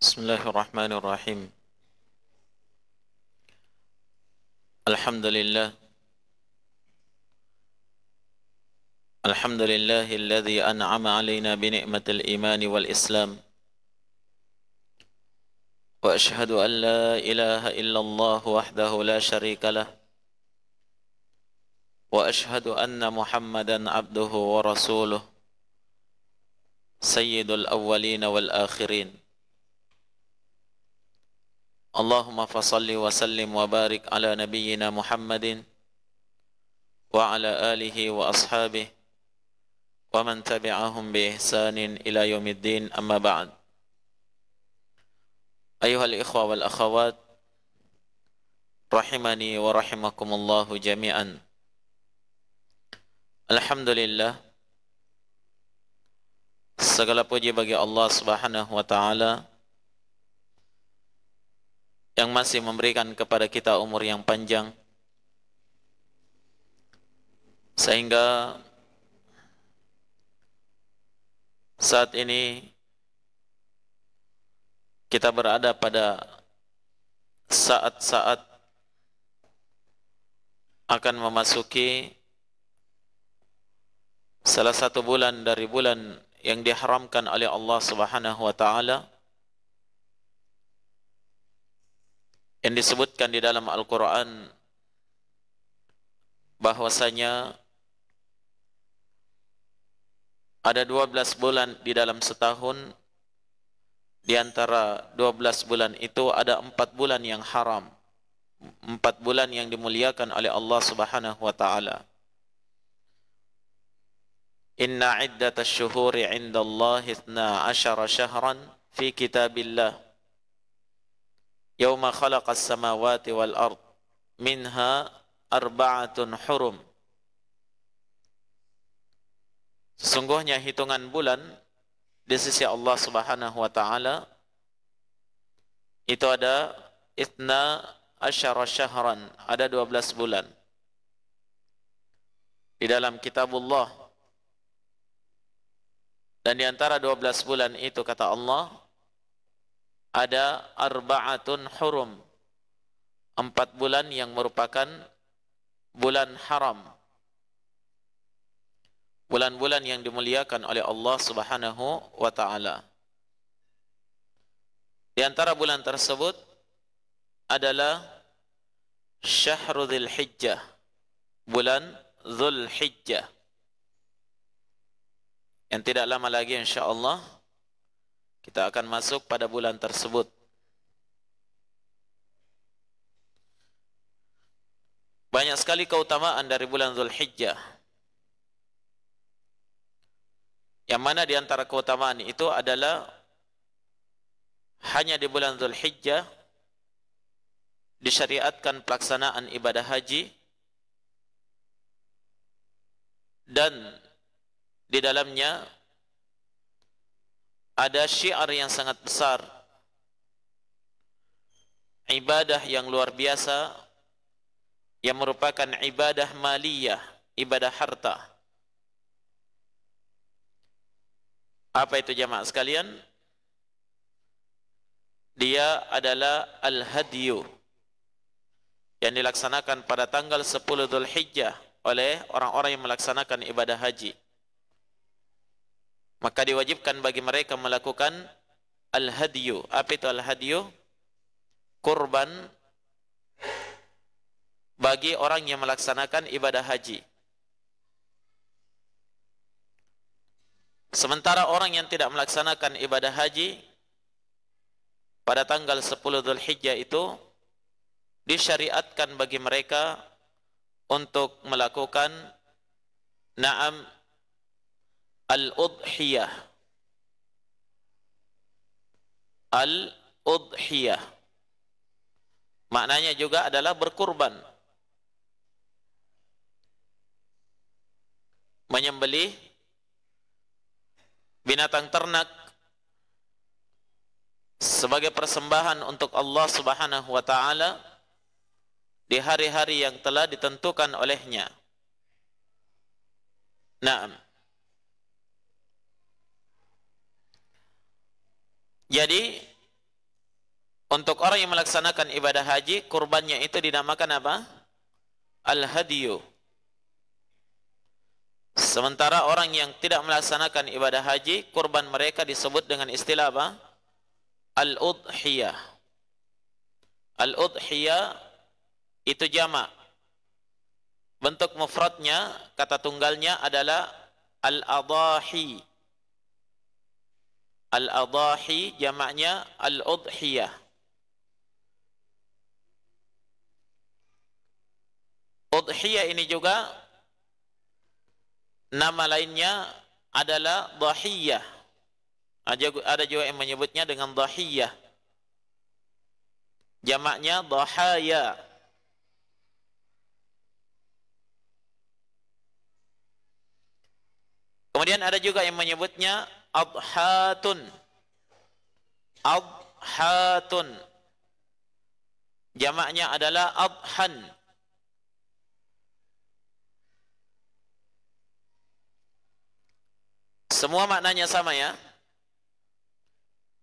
بسم الله الرحمن الرحيم الحمد لله الحمد لله الذي أنعم علينا بنعمة الإيمان والإسلام وأشهد أن لا إله إلا الله وحده لا شريك له وأشهد أن محمدا عبده ورسوله سيد الأولين والآخرين اللهم فصل وسلم وبارك على نبينا محمد وعلى آله وأصحابه ومن تبعهم بإحسان إلى يوم الدين أما بعد أيها الإخوة والأخوات رحمني ورحمكم الله جميعا الحمد لله segala puji bagi Allah Subhanahu wa taala yang masih memberikan kepada kita umur yang panjang sehingga saat ini kita berada pada saat-saat akan memasuki salah satu bulan dari bulan yang diharamkan oleh Allah Subhanahu wa taala yang disebutkan di dalam Al-Quran bahwasanya ada 12 bulan di dalam setahun di antara 12 bulan itu ada empat bulan yang haram empat bulan yang dimuliakan oleh Allah Subhanahu wa taala Inna iddatash shuhuri 'inda Allah 12 shahran fi kitabillah يوم خلق السماوات والأرض منها أربعة حرم Sesungguhnya hitungan bulan di sisi Allah Subhanahu wa taala itu ada itna asyara syahran, ada dua belas bulan. Di dalam kitab Allah. dan di antara belas bulan itu kata Allah, ada arba'atun hurum empat bulan yang merupakan bulan haram bulan-bulan yang dimuliakan oleh Allah Subhanahu wa taala di antara bulan tersebut adalah Syahrul Dzulhijjah bulan Dzulhijjah yang tidak lama lagi insyaallah Allah kita akan masuk pada bulan tersebut. Banyak sekali keutamaan dari bulan Zulhijjah. Yang mana di antara keutamaan itu adalah hanya di bulan Zulhijjah disyariatkan pelaksanaan ibadah haji dan di dalamnya ada syiar yang sangat besar ibadah yang luar biasa yang merupakan ibadah maliyah ibadah harta apa itu jamaah sekalian dia adalah al-hadiyu yang dilaksanakan pada tanggal 10 Dhul Hijjah oleh orang-orang yang melaksanakan ibadah haji maka diwajibkan bagi mereka melakukan al-hadiyu. Apa itu al-hadiyu? Kurban bagi orang yang melaksanakan ibadah haji. Sementara orang yang tidak melaksanakan ibadah haji pada tanggal 10 Dhul Hijjah itu disyariatkan bagi mereka untuk melakukan na'am Al-Udhiyah Al-Udhiyah Maknanya juga adalah berkurban Menyembeli Binatang ternak Sebagai persembahan untuk Allah subhanahu wa ta'ala Di hari-hari yang telah ditentukan olehnya Nah. Jadi untuk orang yang melaksanakan ibadah haji, kurbannya itu dinamakan apa? Al-hadiyu. Sementara orang yang tidak melaksanakan ibadah haji, kurban mereka disebut dengan istilah apa? Al-udhiyah. Al-udhiyah itu jama. Bentuk mufradnya, kata tunggalnya adalah al-adahi. Al-Adahi jamaknya Al-Udhiyah. Udhiyah ini juga nama lainnya adalah Dahiyah. Ada juga yang menyebutnya dengan Dahiyah. Jamaknya Dahaya. Kemudian ada juga yang menyebutnya adhatun adhatun jamaknya adalah adhan semua maknanya sama ya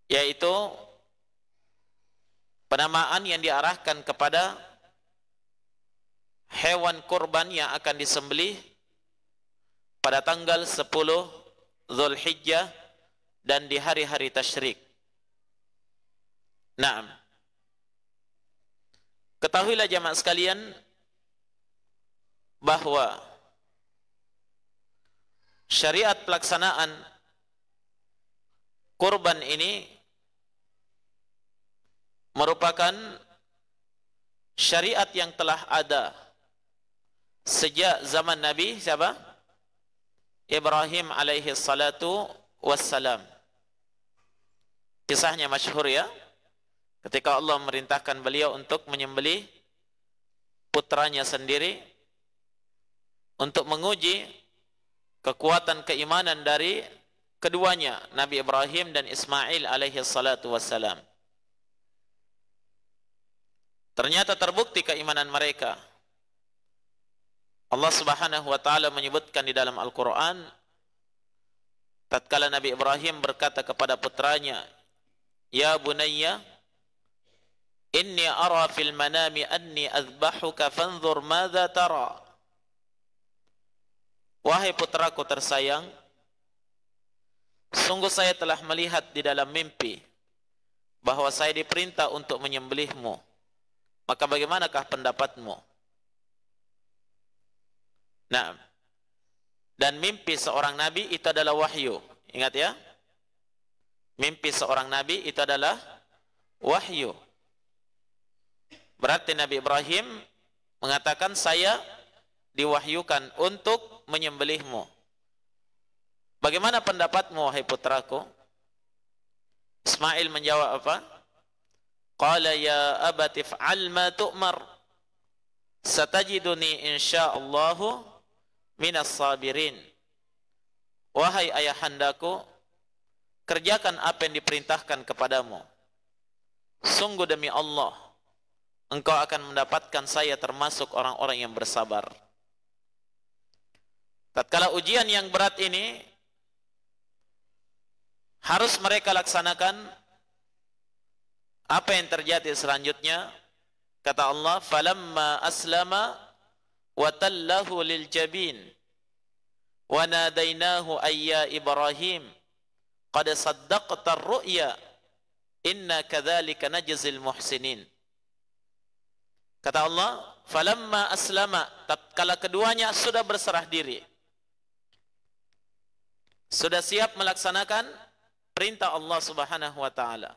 yaitu penamaan yang diarahkan kepada hewan kurban yang akan disembelih pada tanggal Zulhijjah dan di hari-hari tasyrik. Naam. Ketahuilah jemaah sekalian bahwa syariat pelaksanaan kurban ini merupakan syariat yang telah ada sejak zaman Nabi siapa? Ibrahim alaihi salatu wassalam. Kisahnya masyhur ya. Ketika Allah merintahkan beliau untuk menyembelih putranya sendiri untuk menguji kekuatan keimanan dari keduanya, Nabi Ibrahim dan Ismail alaihi salatu wassalam. Ternyata terbukti keimanan mereka. Allah Subhanahu wa taala menyebutkan di dalam Al-Qur'an tatkala Nabi Ibrahim berkata kepada putranya Ya bunayya inni ara fil manami anni azbahuka fanzur madza tara Wahai putraku tersayang sungguh saya telah melihat di dalam mimpi bahawa saya diperintah untuk menyembelihmu maka bagaimanakah pendapatmu Nah, dan mimpi seorang nabi itu adalah wahyu. Ingat ya, mimpi seorang nabi itu adalah wahyu. Berarti Nabi Ibrahim mengatakan saya diwahyukan untuk menyembelihmu. Bagaimana pendapatmu wahai putraku? Ismail menjawab apa? Qala ya abati fa'al ma tu'mar. Satajiduni insyaallahu minas sabirin. Wahai ayahandaku, kerjakan apa yang diperintahkan kepadamu. Sungguh demi Allah, engkau akan mendapatkan saya termasuk orang-orang yang bersabar. Tatkala ujian yang berat ini harus mereka laksanakan apa yang terjadi selanjutnya kata Allah falamma aslama watallahu lil jabin wa nadainahu ayya ibrahim qad saddaqta ar-ru'ya inna kadzalika najzil muhsinin kata Allah falamma aslama tatkala keduanya sudah berserah diri sudah siap melaksanakan perintah Allah Subhanahu wa taala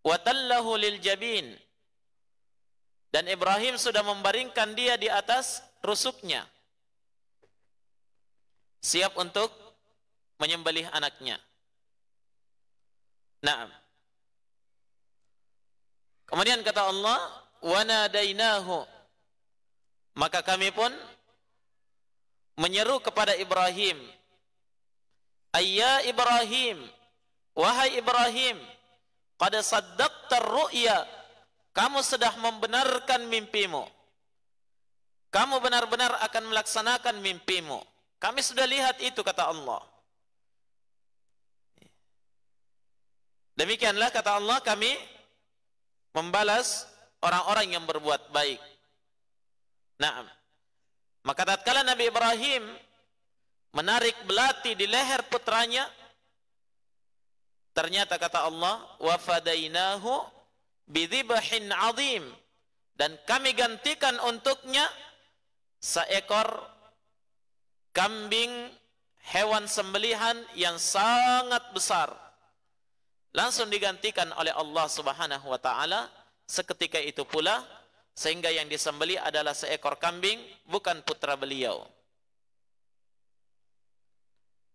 watallahu lil jabin dan Ibrahim sudah membaringkan dia di atas rusuknya siap untuk menyembelih anaknya Nah, Kemudian kata Allah wanadainahu maka kami pun menyeru kepada Ibrahim Ayya Ibrahim wahai Ibrahim qad saddaqta ar-ru'ya kamu sudah membenarkan mimpimu. Kamu benar-benar akan melaksanakan mimpimu. Kami sudah lihat itu kata Allah. Demikianlah kata Allah kami membalas orang-orang yang berbuat baik. Naam. Maka tatkala Nabi Ibrahim menarik belati di leher putranya ternyata kata Allah wafadainahu bidhibahin azim dan kami gantikan untuknya seekor kambing hewan sembelihan yang sangat besar langsung digantikan oleh Allah Subhanahu wa taala seketika itu pula sehingga yang disembeli adalah seekor kambing bukan putra beliau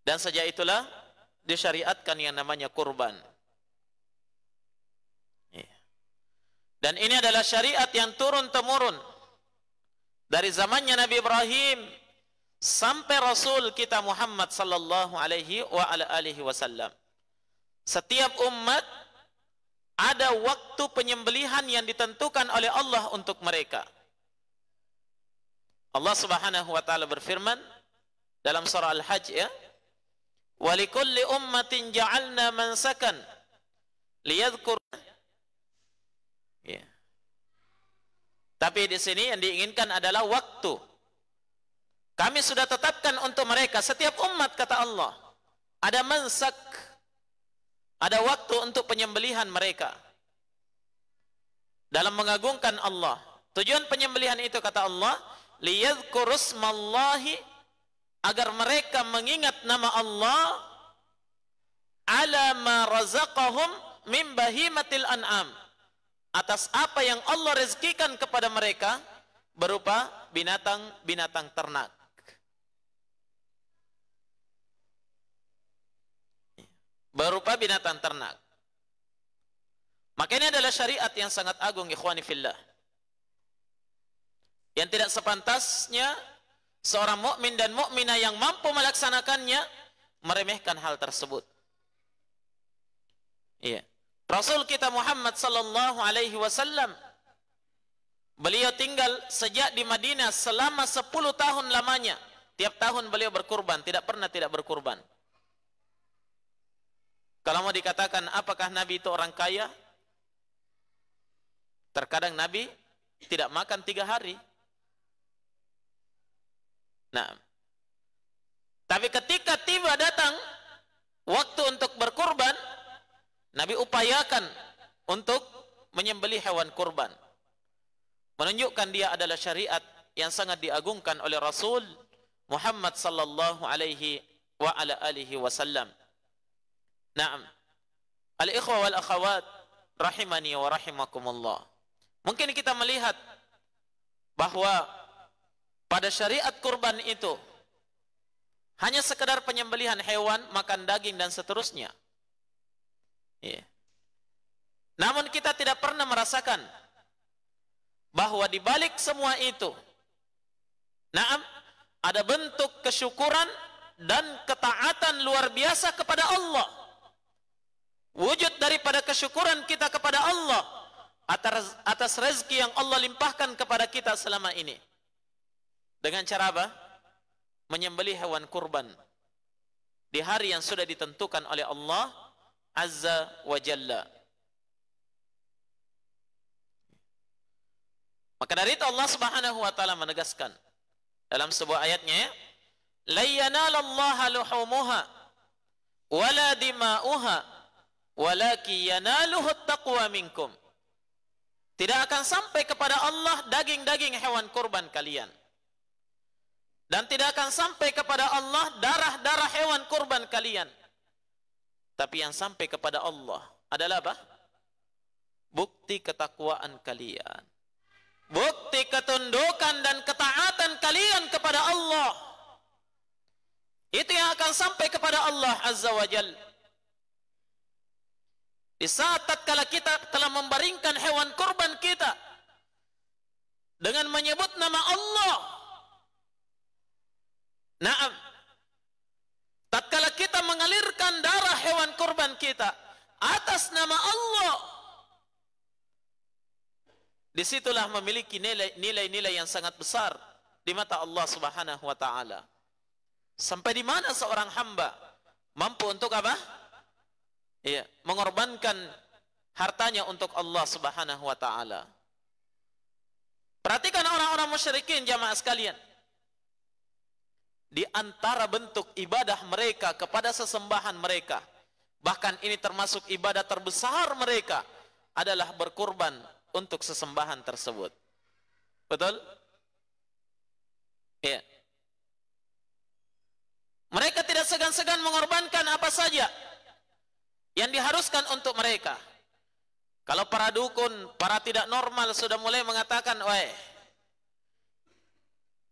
dan sejak itulah disyariatkan yang namanya kurban Dan ini adalah syariat yang turun temurun dari zamannya Nabi Ibrahim sampai Rasul kita Muhammad sallallahu alaihi wa ala alihi wasallam. Setiap umat ada waktu penyembelihan yang ditentukan oleh Allah untuk mereka. Allah Subhanahu wa taala berfirman dalam surah Al-Hajj ya. Wa ummatin ja'alna mansakan liyadhkur Ya. Tapi di sini yang diinginkan adalah waktu. Kami sudah tetapkan untuk mereka setiap umat kata Allah. Ada mansak. Ada waktu untuk penyembelihan mereka. Dalam mengagungkan Allah. Tujuan penyembelihan itu kata Allah, liyadhkurusmallahi agar mereka mengingat nama Allah ala ma razaqahum min bahimatil an'am atas apa yang Allah rezekikan kepada mereka berupa binatang-binatang ternak. Berupa binatang ternak. Maka ini adalah syariat yang sangat agung ikhwani fillah. Yang tidak sepantasnya seorang mukmin dan mukminah yang mampu melaksanakannya meremehkan hal tersebut. Iya. Yeah. Rasul kita Muhammad sallallahu alaihi wasallam beliau tinggal sejak di Madinah selama 10 tahun lamanya. Tiap tahun beliau berkurban, tidak pernah tidak berkurban. Kalau mau dikatakan apakah Nabi itu orang kaya? Terkadang Nabi tidak makan tiga hari. Nah, tapi ketika tiba datang waktu untuk berkurban, Nabi upayakan untuk menyembeli hewan kurban. Menunjukkan dia adalah syariat yang sangat diagungkan oleh Rasul Muhammad sallallahu alaihi wa ala alihi wasallam. Naam. Al-ikhwa wal akhawat rahimani wa rahimakumullah. Mungkin kita melihat bahawa pada syariat kurban itu hanya sekadar penyembelihan hewan, makan daging dan seterusnya. Ya. Namun kita tidak pernah merasakan bahwa di balik semua itu na'am ada bentuk kesyukuran dan ketaatan luar biasa kepada Allah. Wujud daripada kesyukuran kita kepada Allah atas atas rezeki yang Allah limpahkan kepada kita selama ini. Dengan cara apa? Menyembeli hewan kurban di hari yang sudah ditentukan oleh Allah azza wa jalla maka dari itu Allah Subhanahu wa taala menegaskan dalam sebuah ayatnya la yanalallaha luhumuha wala dima'uha walaki yanaluhu taqwa minkum tidak akan sampai kepada Allah daging-daging hewan kurban kalian dan tidak akan sampai kepada Allah darah-darah hewan kurban kalian. Tapi yang sampai kepada Allah adalah apa? Bukti ketakwaan kalian. Bukti ketundukan dan ketaatan kalian kepada Allah. Itu yang akan sampai kepada Allah Azza wa Jal. Di saat tak kala kita telah membaringkan hewan kurban kita dengan menyebut nama Allah. Naam. Tak kala kita mengalirkan darah hewan kurban kita atas nama Allah. Disitulah memiliki nilai-nilai yang sangat besar di mata Allah subhanahu wa ta'ala. Sampai di mana seorang hamba mampu untuk apa? Ya, mengorbankan hartanya untuk Allah subhanahu wa ta'ala. Perhatikan orang-orang musyrikin jamaah sekalian di antara bentuk ibadah mereka kepada sesembahan mereka bahkan ini termasuk ibadah terbesar mereka adalah berkorban untuk sesembahan tersebut betul ya mereka tidak segan-segan mengorbankan apa saja yang diharuskan untuk mereka kalau para dukun, para tidak normal sudah mulai mengatakan, wah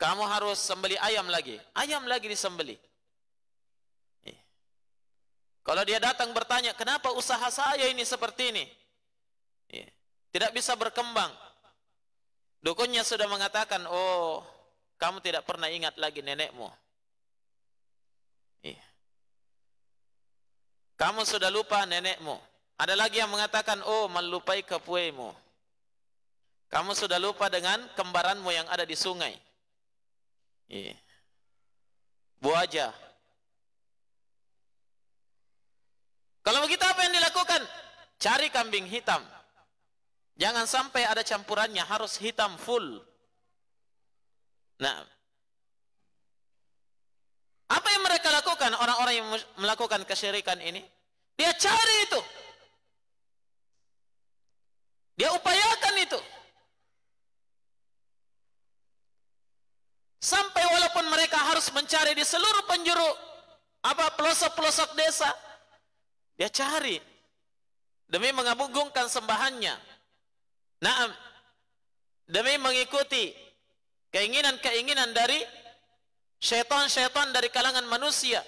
kamu harus sembeli ayam lagi. Ayam lagi disembeli. Eh. Kalau dia datang bertanya, kenapa usaha saya ini seperti ini? Eh. Tidak bisa berkembang. Dukunnya sudah mengatakan, oh, kamu tidak pernah ingat lagi nenekmu. Eh. Kamu sudah lupa nenekmu. Ada lagi yang mengatakan, oh, melupai kepuemu. Kamu sudah lupa dengan kembaranmu yang ada di sungai. Yeah. Buaja. Kalau begitu apa yang dilakukan? Cari kambing hitam. Jangan sampai ada campurannya. Harus hitam full. Nah. Apa yang mereka lakukan? Orang-orang yang melakukan kesyirikan ini. Dia cari itu. Dia upayakan itu. harus mencari di seluruh penjuru apa pelosok-pelosok desa. Dia cari demi mengabungkan sembahannya. Naam. Demi mengikuti keinginan-keinginan dari syaitan-syaitan dari kalangan manusia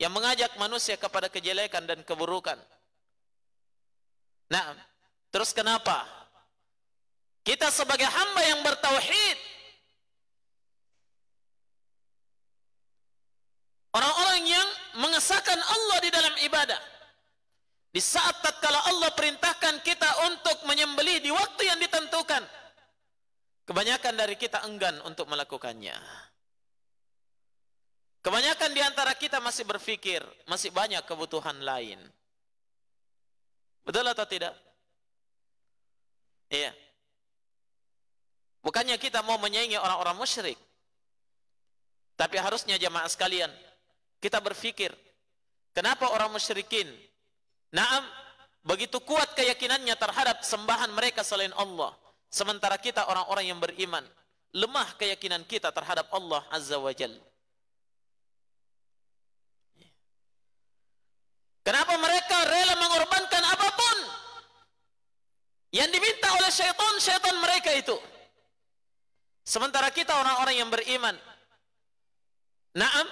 yang mengajak manusia kepada kejelekan dan keburukan. Nah, terus kenapa? Kita sebagai hamba yang bertauhid, orang-orang yang mengesahkan Allah di dalam ibadah di saat tak tatkala Allah perintahkan kita untuk menyembeli di waktu yang ditentukan kebanyakan dari kita enggan untuk melakukannya kebanyakan di antara kita masih berpikir masih banyak kebutuhan lain betul atau tidak iya bukannya kita mau menyaingi orang-orang musyrik tapi harusnya jemaah sekalian kita berpikir kenapa orang musyrikin naam begitu kuat keyakinannya terhadap sembahan mereka selain Allah sementara kita orang-orang yang beriman lemah keyakinan kita terhadap Allah Azza wa Jal kenapa mereka rela mengorbankan apapun yang diminta oleh syaitan syaitan mereka itu sementara kita orang-orang yang beriman naam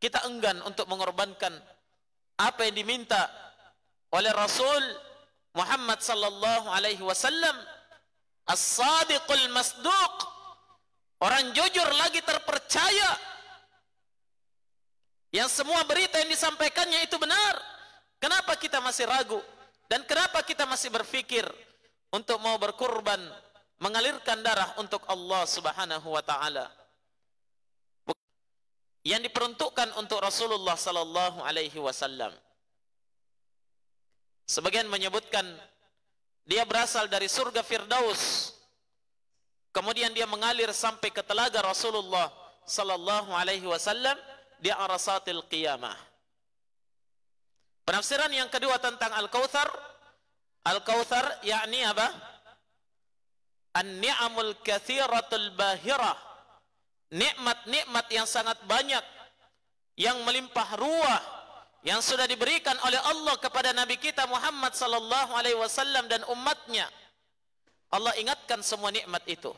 kita enggan untuk mengorbankan apa yang diminta oleh Rasul Muhammad sallallahu alaihi wasallam as-sadiqul masduq orang jujur lagi terpercaya yang semua berita yang disampaikannya itu benar kenapa kita masih ragu dan kenapa kita masih berfikir untuk mau berkorban mengalirkan darah untuk Allah Subhanahu wa taala yang diperuntukkan untuk Rasulullah sallallahu alaihi wasallam. Sebagian menyebutkan dia berasal dari surga Firdaus. Kemudian dia mengalir sampai ke telaga Rasulullah sallallahu alaihi wasallam di arasatil qiyamah. Penafsiran yang kedua tentang Al-Kautsar. Al-Kautsar yakni apa? An-ni'amul katsiratul bahirah nikmat-nikmat yang sangat banyak yang melimpah ruah yang sudah diberikan oleh Allah kepada Nabi kita Muhammad sallallahu alaihi wasallam dan umatnya. Allah ingatkan semua nikmat itu.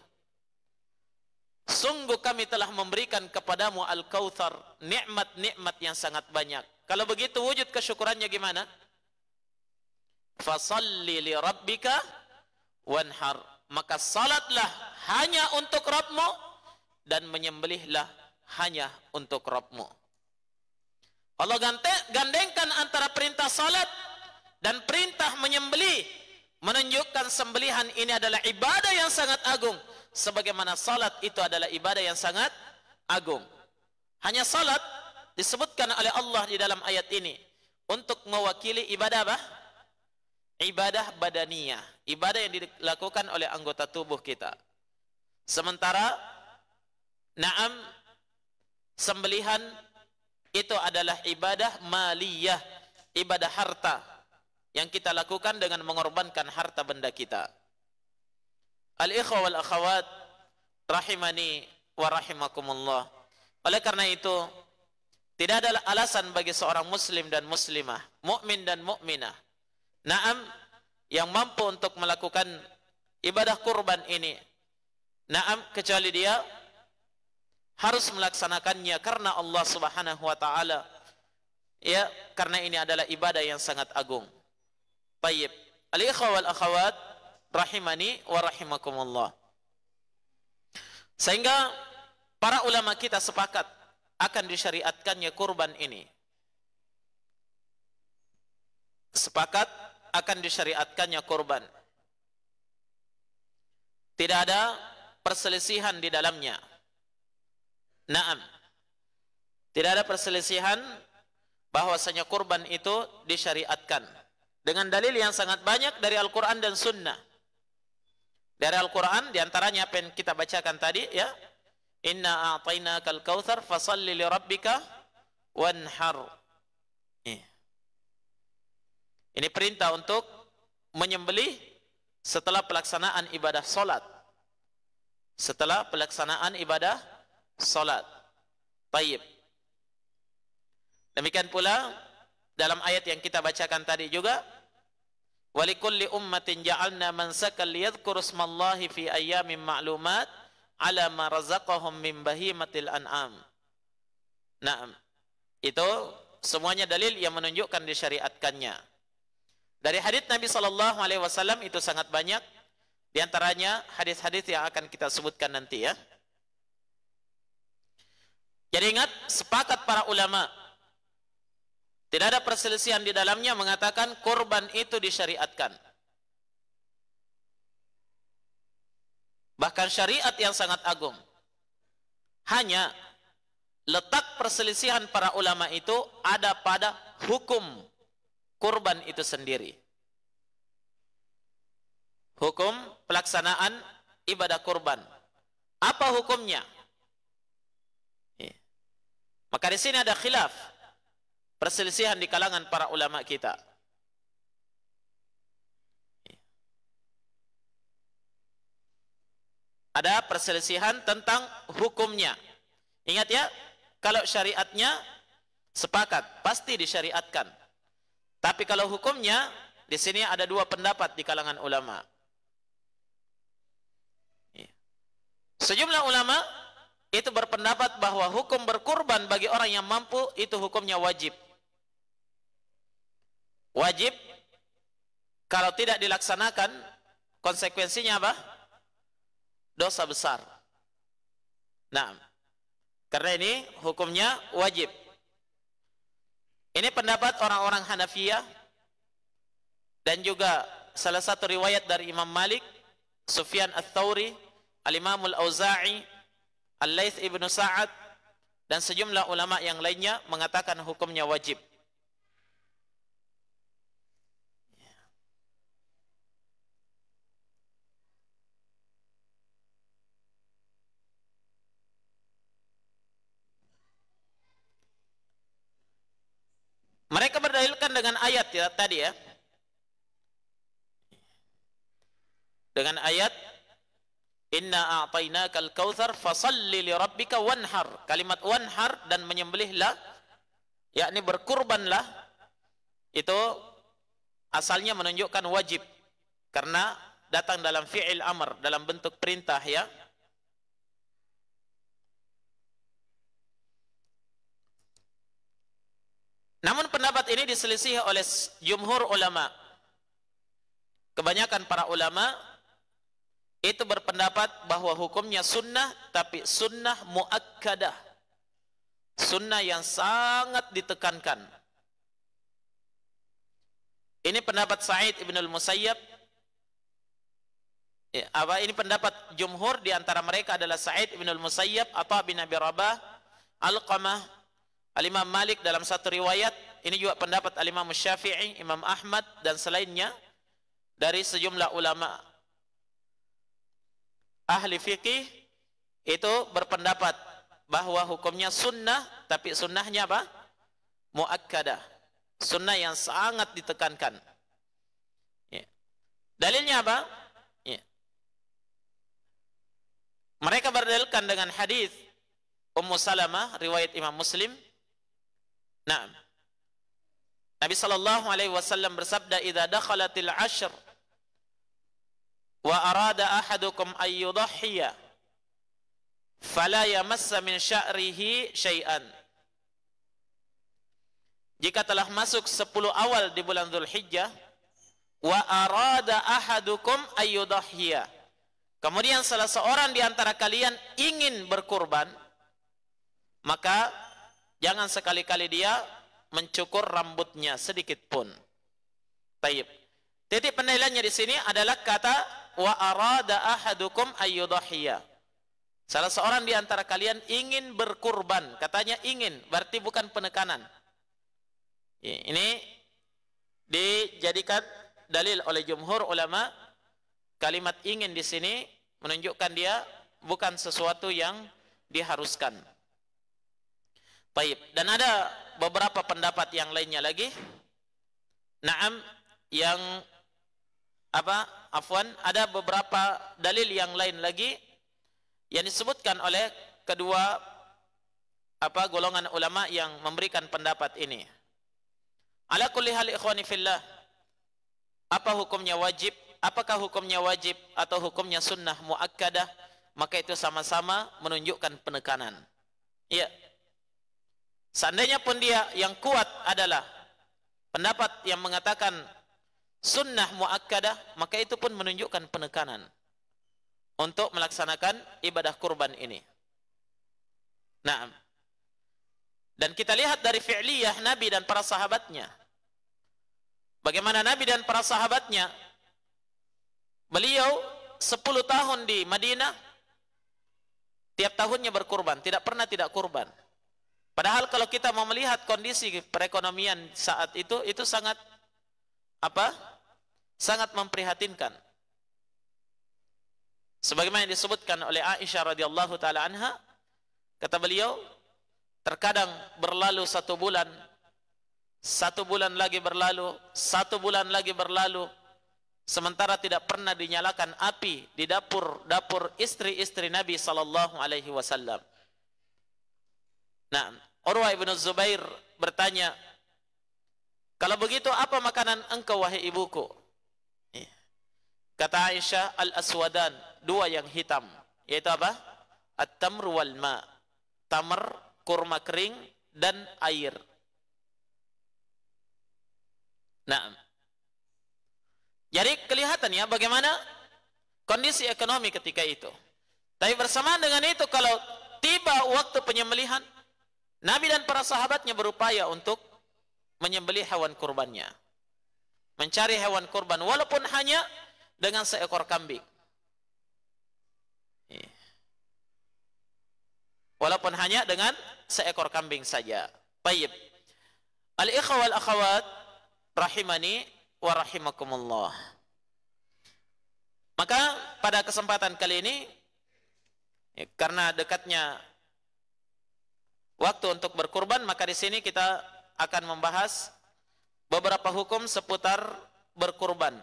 Sungguh kami telah memberikan kepadamu Al-Kautsar nikmat-nikmat yang sangat banyak. Kalau begitu wujud kesyukurannya gimana? Fasalli li rabbika wanhar. Maka salatlah hanya untuk Rabbmu dan menyembelihlah hanya untuk Rabbmu. Allah gante, gandengkan antara perintah salat dan perintah menyembelih, menunjukkan sembelihan ini adalah ibadah yang sangat agung sebagaimana salat itu adalah ibadah yang sangat agung. Hanya salat disebutkan oleh Allah di dalam ayat ini untuk mewakili ibadah apa? Ibadah badaniyah, ibadah yang dilakukan oleh anggota tubuh kita. Sementara Naam sembelihan itu adalah ibadah maliyah, ibadah harta yang kita lakukan dengan mengorbankan harta benda kita. Al ikhwa wal akhawat rahimani wa rahimakumullah. Oleh karena itu tidak ada alasan bagi seorang muslim dan muslimah, mukmin dan mukminah. Naam yang mampu untuk melakukan ibadah kurban ini. Naam kecuali dia harus melaksanakannya karena Allah Subhanahu wa taala. Ya, karena ini adalah ibadah yang sangat agung. Tayyib. Al ikhwah wal akhawat rahimani wa rahimakumullah. Sehingga para ulama kita sepakat akan disyariatkannya kurban ini. Sepakat akan disyariatkannya kurban. Tidak ada perselisihan di dalamnya. Naam. Tidak ada perselisihan bahwasanya kurban itu disyariatkan dengan dalil yang sangat banyak dari Al-Qur'an dan Sunnah. Dari Al-Qur'an di antaranya apa yang kita bacakan tadi ya. Inna a'tainakal kautsar fasalli li rabbika wanhar. Ini perintah untuk menyembelih setelah pelaksanaan ibadah solat. Setelah pelaksanaan ibadah Salat Baik. Demikian pula dalam ayat yang kita bacakan tadi juga Walikulli ummatin ja'alna mansakan liyadhkuru smallahi fi ayyamin ma'lumat ala ma razaqahum min bahimatil an'am. Naam. Itu semuanya dalil yang menunjukkan disyariatkannya. Dari hadis Nabi sallallahu alaihi wasallam itu sangat banyak di antaranya hadis-hadis yang akan kita sebutkan nanti ya. Jadi ingat, sepakat para ulama. Tidak ada perselisihan di dalamnya mengatakan korban itu disyariatkan. Bahkan syariat yang sangat agung. Hanya letak perselisihan para ulama itu ada pada hukum kurban itu sendiri. Hukum pelaksanaan ibadah kurban. Apa hukumnya? Maka di sini ada khilaf perselisihan di kalangan para ulama kita. Ada perselisihan tentang hukumnya. Ingat ya, kalau syariatnya sepakat, pasti disyariatkan. Tapi kalau hukumnya, di sini ada dua pendapat di kalangan ulama. Sejumlah ulama itu berpendapat bahwa hukum berkurban bagi orang yang mampu itu hukumnya wajib. Wajib kalau tidak dilaksanakan konsekuensinya apa? Dosa besar. Nah, karena ini hukumnya wajib. Ini pendapat orang-orang Hanafiyah dan juga salah satu riwayat dari Imam Malik, Sufyan ats thawri Al-Imam auzai Al-Laith Ibn Sa'ad dan sejumlah ulama yang lainnya mengatakan hukumnya wajib. Mereka berdalilkan dengan ayat ya, tadi ya. Dengan ayat Inna a'tainakal kautsar fasalli li rabbika wanhar. Kalimat wanhar dan menyembelihlah yakni berkurbanlah itu asalnya menunjukkan wajib karena datang dalam fi'il amr dalam bentuk perintah ya. Namun pendapat ini diselisih oleh jumhur ulama. Kebanyakan para ulama itu berpendapat bahawa hukumnya sunnah tapi sunnah muakkadah sunnah yang sangat ditekankan ini pendapat Sa'id Ibn al-Musayyab ya, ini pendapat jumhur di antara mereka adalah Sa'id Ibn al-Musayyab atau bin Abi Rabah Al-Qamah Al-Imam Malik dalam satu riwayat ini juga pendapat Al-Imam Syafi'i Imam Ahmad dan selainnya dari sejumlah ulama' ahli fikih itu berpendapat bahawa hukumnya sunnah, tapi sunnahnya apa? Muakkada, Sunnah yang sangat ditekankan. Ya. Dalilnya apa? Ya. Mereka berdalilkan dengan hadis Ummu Salamah, riwayat Imam Muslim. Nah, Nabi saw bersabda, "Idza dakhalatil ashr wa arada ahadukum ayyudahhiya fala yamassa min sya'rihi syai'an jika telah masuk 10 awal di bulan Zulhijjah wa arada ahadukum ayyudahhiya kemudian salah seorang di antara kalian ingin berkurban maka jangan sekali-kali dia mencukur rambutnya sedikit pun. Baik. Titik penilaiannya di sini adalah kata wa arada ahadukum ayyudahiyya. Salah seorang di antara kalian ingin berkurban. Katanya ingin, berarti bukan penekanan. Ini dijadikan dalil oleh jumhur ulama. Kalimat ingin di sini menunjukkan dia bukan sesuatu yang diharuskan. Baik, dan ada beberapa pendapat yang lainnya lagi. Naam yang apa afwan ada beberapa dalil yang lain lagi yang disebutkan oleh kedua apa golongan ulama yang memberikan pendapat ini ala kulli hal ikhwani fillah apa hukumnya wajib apakah hukumnya wajib atau hukumnya sunnah muakkadah maka itu sama-sama menunjukkan penekanan ya seandainya pun dia yang kuat adalah pendapat yang mengatakan sunnah muakkadah maka itu pun menunjukkan penekanan untuk melaksanakan ibadah kurban ini. Nah, dan kita lihat dari fi'liyah Nabi dan para sahabatnya. Bagaimana Nabi dan para sahabatnya, beliau sepuluh tahun di Madinah, tiap tahunnya berkurban, tidak pernah tidak kurban. Padahal kalau kita mau melihat kondisi perekonomian saat itu, itu sangat apa? Sangat memprihatinkan. Sebagaimana yang disebutkan oleh Aisyah radhiyallahu taala anha, kata beliau, terkadang berlalu satu bulan, satu bulan lagi berlalu, satu bulan lagi berlalu, sementara tidak pernah dinyalakan api di dapur-dapur istri-istri Nabi sallallahu alaihi wasallam. Nah, Urwah bin Zubair bertanya kalau begitu apa makanan engkau wahai ibuku? Kata Aisyah al-aswadan, dua yang hitam. Yaitu apa? At-tamr wal ma. Tamar, kurma kering dan air. Nah, Jadi kelihatan ya bagaimana kondisi ekonomi ketika itu. Tapi bersamaan dengan itu kalau tiba waktu penyembelihan, Nabi dan para sahabatnya berupaya untuk menyembelih hewan kurbannya. Mencari hewan kurban walaupun hanya dengan seekor kambing. Walaupun hanya dengan seekor kambing saja. Baik. Al-ikhwa wal-akhawat rahimani wa rahimakumullah. Maka pada kesempatan kali ini ya, karena dekatnya waktu untuk berkurban maka di sini kita akan membahas beberapa hukum seputar berkurban.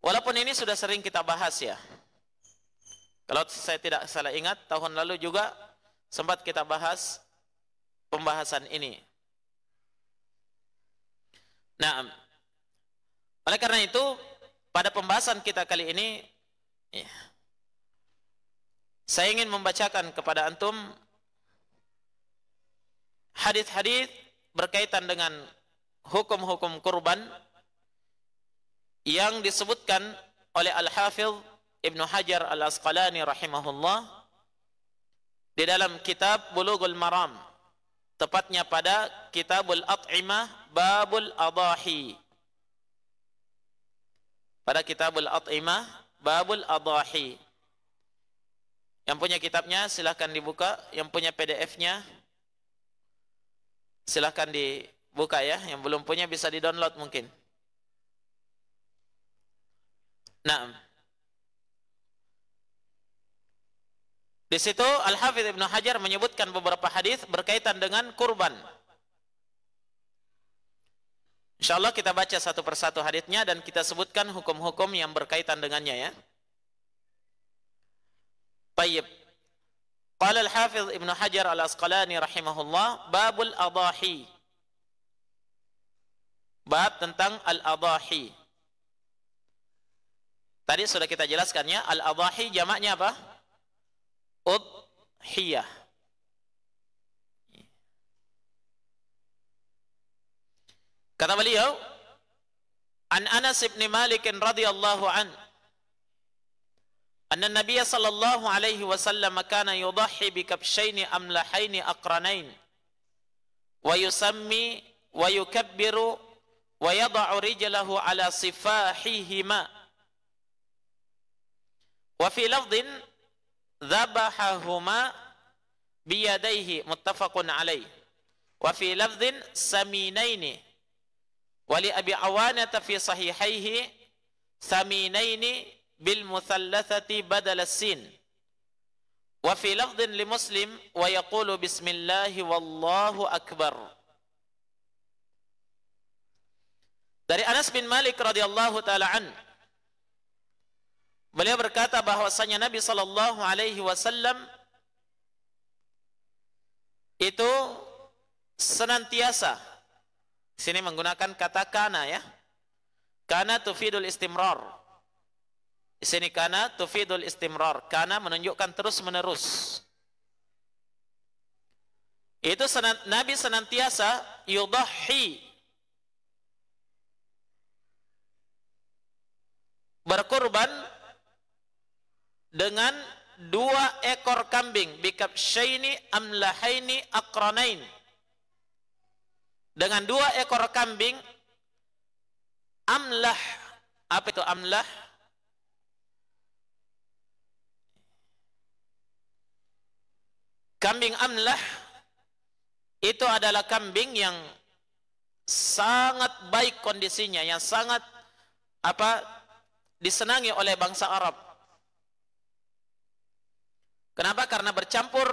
Walaupun ini sudah sering kita bahas ya. Kalau saya tidak salah ingat, tahun lalu juga sempat kita bahas pembahasan ini. Nah, oleh karena itu, pada pembahasan kita kali ini, ya, saya ingin membacakan kepada antum hadis-hadis berkaitan dengan hukum-hukum kurban yang disebutkan oleh Al-Hafiz Ibn Hajar Al-Asqalani rahimahullah di dalam kitab Bulughul Maram tepatnya pada Kitabul At'imah Babul Adahi pada Kitabul At'imah Babul Adahi yang punya kitabnya silakan dibuka yang punya PDF-nya Silahkan dibuka ya. Yang belum punya bisa di-download mungkin. Nah. Di situ Al-Hafidh Ibn Hajar menyebutkan beberapa hadis berkaitan dengan kurban. Insya Allah kita baca satu persatu hadisnya dan kita sebutkan hukum-hukum yang berkaitan dengannya ya. Baik. Qala al-Hafiz Ibn Hajar al-Asqalani rahimahullah babul adahi. Bab tentang al-adahi. Tadi sudah kita jelaskan ya, al-adahi jamaknya apa? Udhiyah. Kata beliau, An Anas bin Malik radhiyallahu anhu أن النبي صلى الله عليه وسلم كان يضحي بكبشين أملحين أقرنين ويسمي ويكبر ويضع رجله على صفاحهما وفي لفظ ذبحهما بيديه متفق عليه وفي لفظ سمينين ولأبي عوانة في صحيحيه ثمينين bil muthallathati badal sin wa fi lafdhin li muslim wa yaqulu bismillahi wallahu akbar dari Anas bin Malik radhiyallahu taala an beliau berkata bahwasanya Nabi sallallahu alaihi wasallam itu senantiasa sini menggunakan kata kana ya kana tufidul istimrar di sini kana tufidul istimrar. Kana menunjukkan terus-menerus. Itu senant, Nabi senantiasa yudahi berkorban dengan dua ekor kambing bikap syaini amlahaini akronain dengan dua ekor kambing amlah apa itu amlah Kambing amlah itu adalah kambing yang sangat baik kondisinya, yang sangat apa disenangi oleh bangsa Arab. Kenapa? Karena bercampur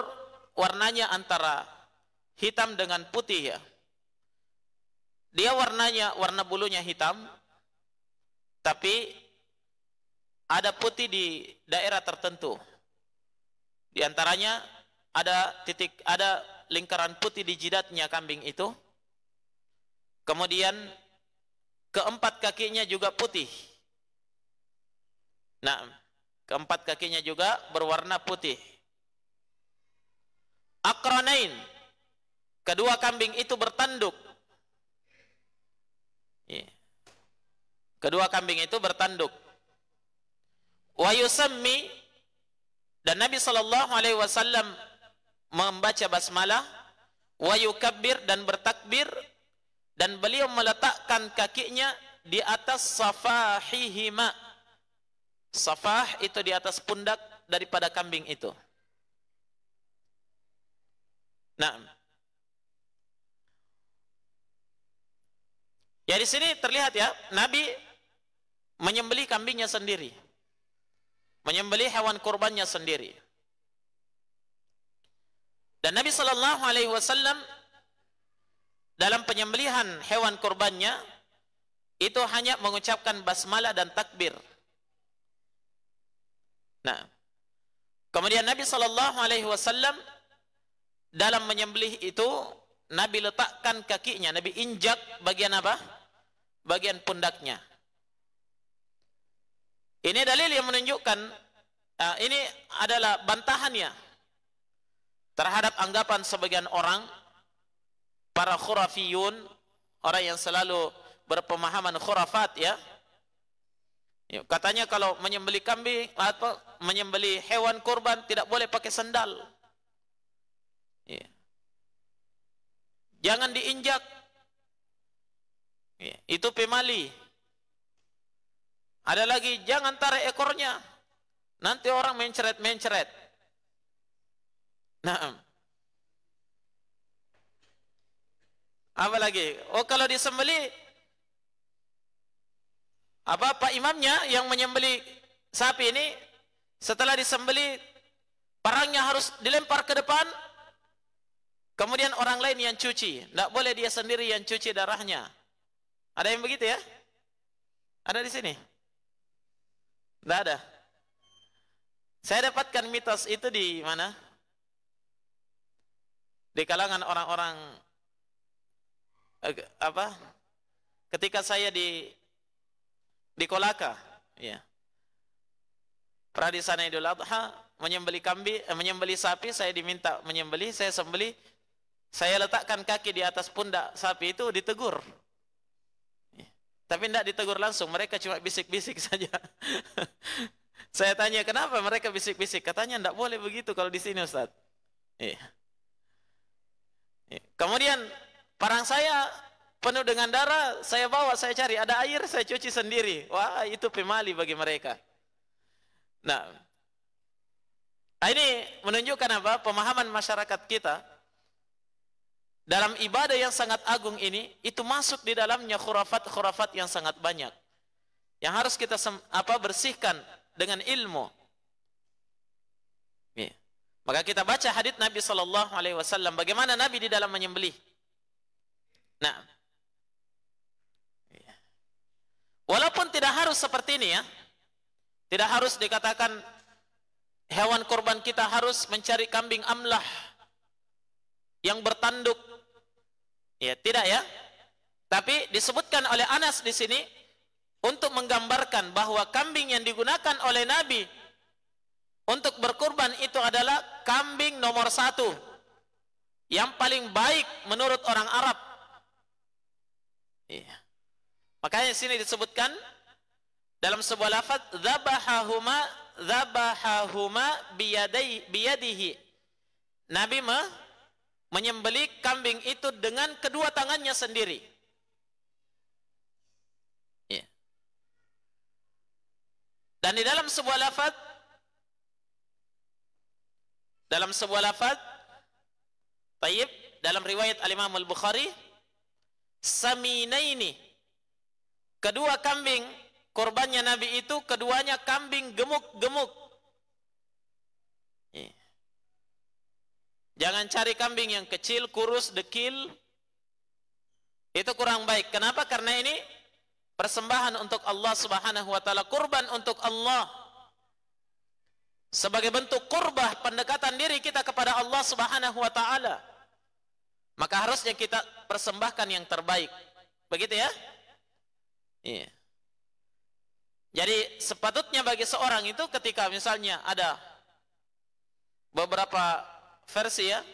warnanya antara hitam dengan putih ya. Dia warnanya, warna bulunya hitam, tapi ada putih di daerah tertentu. Di antaranya ada titik ada lingkaran putih di jidatnya kambing itu kemudian keempat kakinya juga putih nah keempat kakinya juga berwarna putih akronain kedua kambing itu bertanduk kedua kambing itu bertanduk wa yusammi dan Nabi sallallahu alaihi wasallam membaca basmalah wa yukabbir dan bertakbir dan beliau meletakkan kakinya di atas safahihima safah itu di atas pundak daripada kambing itu nah ya di sini terlihat ya nabi menyembeli kambingnya sendiri menyembeli hewan kurbannya sendiri dan Nabi sallallahu alaihi wasallam dalam penyembelihan hewan kurbannya itu hanya mengucapkan basmalah dan takbir. Nah, kemudian Nabi sallallahu alaihi wasallam dalam menyembelih itu Nabi letakkan kakinya, Nabi injak bagian apa? Bagian pundaknya. Ini dalil yang menunjukkan ah, ini adalah bantahannya terhadap anggapan sebagian orang para khurafiyun orang yang selalu berpemahaman khurafat ya, ya katanya kalau menyembeli kambing atau menyembeli hewan kurban tidak boleh pakai sendal ya. jangan diinjak ya, itu pemali ada lagi jangan tarik ekornya nanti orang menceret-menceret Naam. Apa lagi? Oh kalau disembeli apa Pak imamnya yang menyembeli sapi ini setelah disembeli parangnya harus dilempar ke depan kemudian orang lain yang cuci tidak boleh dia sendiri yang cuci darahnya ada yang begitu ya ada di sini tidak ada saya dapatkan mitos itu di mana di kalangan orang-orang eh, apa ketika saya di di Kolaka ya pernah di sana Idul Adha menyembeli kambing eh, menyembeli sapi saya diminta menyembeli saya sembeli saya letakkan kaki di atas pundak sapi itu ditegur ya. tapi tidak ditegur langsung, mereka cuma bisik-bisik saja. saya tanya, kenapa mereka bisik-bisik? Katanya tidak boleh begitu kalau di sini Ustaz. Iya. Kemudian parang saya penuh dengan darah, saya bawa, saya cari. Ada air, saya cuci sendiri. Wah, itu pemali bagi mereka. Nah, nah, ini menunjukkan apa? Pemahaman masyarakat kita dalam ibadah yang sangat agung ini itu masuk di dalamnya khurafat-khurafat yang sangat banyak. Yang harus kita apa bersihkan dengan ilmu. Maka kita baca hadis Nabi sallallahu alaihi wasallam bagaimana Nabi di dalam menyembelih. Nah. Walaupun tidak harus seperti ini ya. Tidak harus dikatakan hewan kurban kita harus mencari kambing amlah yang bertanduk. Ya, tidak ya. Tapi disebutkan oleh Anas di sini untuk menggambarkan bahwa kambing yang digunakan oleh Nabi untuk berkurban itu adalah kambing nomor satu yang paling baik menurut orang Arab. Iya. Makanya sini disebutkan dalam sebuah lafaz zabahahuma zabahahuma biyadai biyadihi. Nabi me menyembeli kambing itu dengan kedua tangannya sendiri. Iya. Dan di dalam sebuah lafaz dalam sebuah lafaz tayyib dalam riwayat al-Imam al-Bukhari saminaini kedua kambing korbannya nabi itu keduanya kambing gemuk-gemuk Jangan cari kambing yang kecil, kurus, dekil. Itu kurang baik. Kenapa? Karena ini persembahan untuk Allah Subhanahu wa taala, kurban untuk Allah sebagai bentuk kurbah pendekatan diri kita kepada Allah Subhanahu wa taala maka harusnya kita persembahkan yang terbaik begitu ya iya yeah. jadi sepatutnya bagi seorang itu ketika misalnya ada beberapa versi ya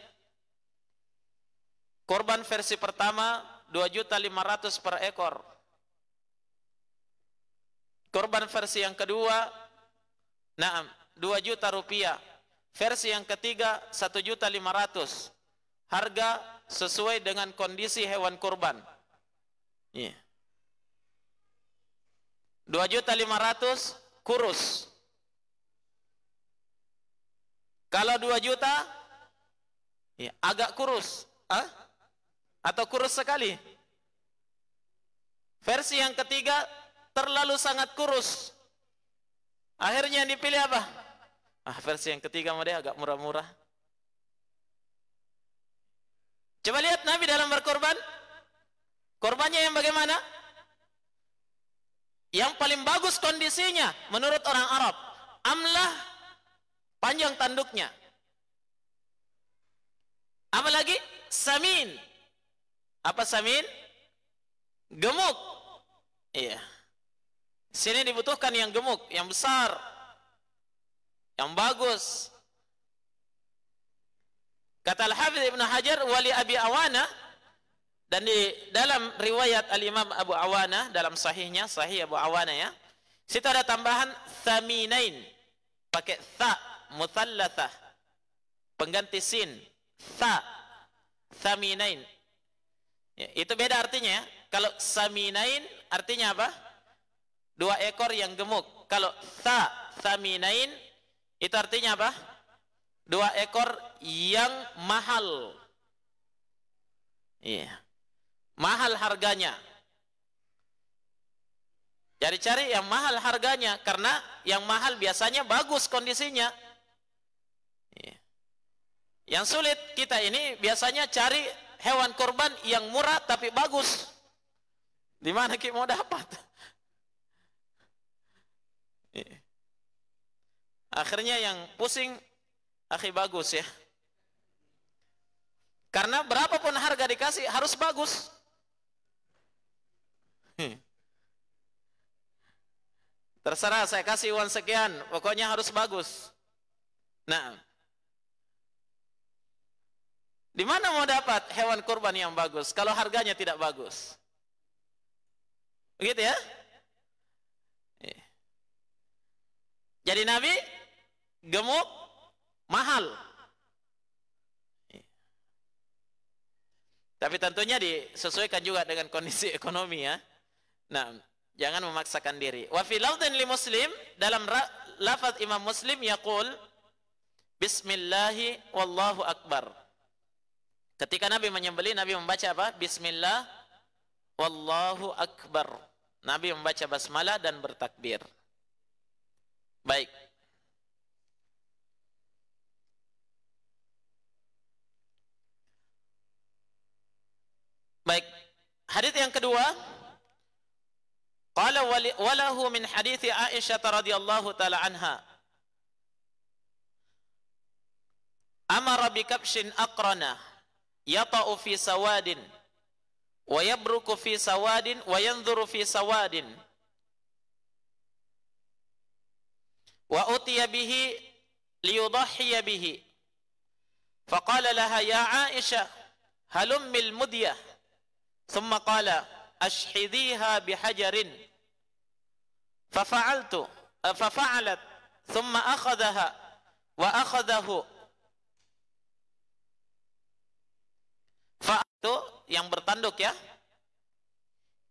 korban versi pertama 2.500 per ekor korban versi yang kedua naam 2 juta rupiah. Versi yang ketiga 1 juta 500. Harga sesuai dengan kondisi hewan kurban. Iya. Yeah. 2 juta 500 kurus. Kalau 2 juta ya, agak kurus, Hah? Atau kurus sekali? Versi yang ketiga terlalu sangat kurus. Akhirnya yang dipilih apa? Ah, versi yang ketiga model agak murah-murah. Coba lihat Nabi dalam berkorban. Korbannya yang bagaimana? Yang paling bagus kondisinya menurut orang Arab. Amlah panjang tanduknya. Apalagi samin. Apa samin? Gemuk. Iya. Sini dibutuhkan yang gemuk, yang besar, yang bagus. Kata Al-Hafidh Ibn Hajar, Wali Abi Awana, dan di dalam riwayat Al-Imam Abu Awana, dalam sahihnya, sahih Abu Awana ya, situ ada tambahan, Thaminain, pakai Tha, Muthallathah, pengganti Sin, Tha, Thaminain. Ya, itu beda artinya ya, kalau Saminain, artinya apa? Dua ekor yang gemuk. Kalau Tha, Thaminain, Itu artinya apa? Dua ekor yang mahal. Iya. Yeah. Mahal harganya. Cari-cari yang mahal harganya karena yang mahal biasanya bagus kondisinya. Iya. Yang sulit kita ini biasanya cari hewan kurban yang murah tapi bagus. Di mana kita mau dapat? Iya. Akhirnya yang pusing akhi bagus ya. Karena berapapun harga dikasih harus bagus. Hmm. Terserah saya kasih uang sekian, pokoknya harus bagus. Nah, di mana mau dapat hewan kurban yang bagus kalau harganya tidak bagus? Begitu ya? Iya. Jadi Nabi gemuk mahal. Tapi tentunya disesuaikan juga dengan kondisi ekonomi ya. Nah, jangan memaksakan diri. Wa fi li Muslim dalam lafaz Imam Muslim yaqul Bismillahi wallahu akbar. Ketika Nabi menyembelih, Nabi membaca apa? Bismillah wallahu akbar. Nabi membaca basmalah dan bertakbir. Baik. Baik. Hadis yang kedua Qala walahu min hadithi Aisyah radhiyallahu taala anha Amara bi kabshin aqrana yata'u fi sawadin wa yabruku fi sawadin wa yanzuru fi sawadin wa utiya bihi liyudahhiya bihi faqala laha ya Aisyah halummi al-mudyah ثم قال أشحذيها بحجر ففعلت ففعلت ثم أخذها وأخذه فأتو yang bertanduk ya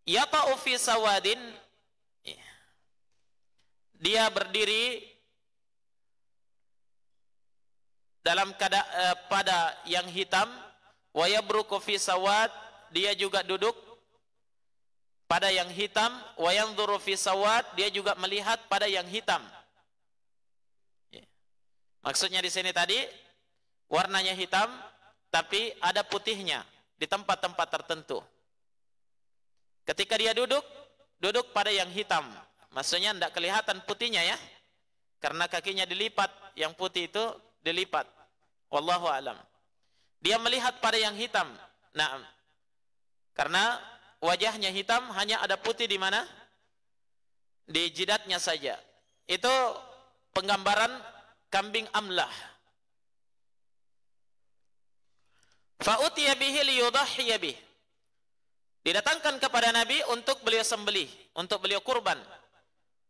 يطأ في سواد dia berdiri dalam kada, eh, pada yang hitam wayabruku fi sawad dia juga duduk pada yang hitam wayang zurufi sawat dia juga melihat pada yang hitam ya. maksudnya di sini tadi warnanya hitam tapi ada putihnya di tempat-tempat tertentu ketika dia duduk duduk pada yang hitam maksudnya tidak kelihatan putihnya ya karena kakinya dilipat yang putih itu dilipat wallahu alam dia melihat pada yang hitam nah Karena wajahnya hitam hanya ada putih di mana? Di jidatnya saja. Itu penggambaran kambing amlah. Fa'utiya bihi liyudahiya Didatangkan kepada Nabi untuk beliau sembelih, untuk beliau kurban.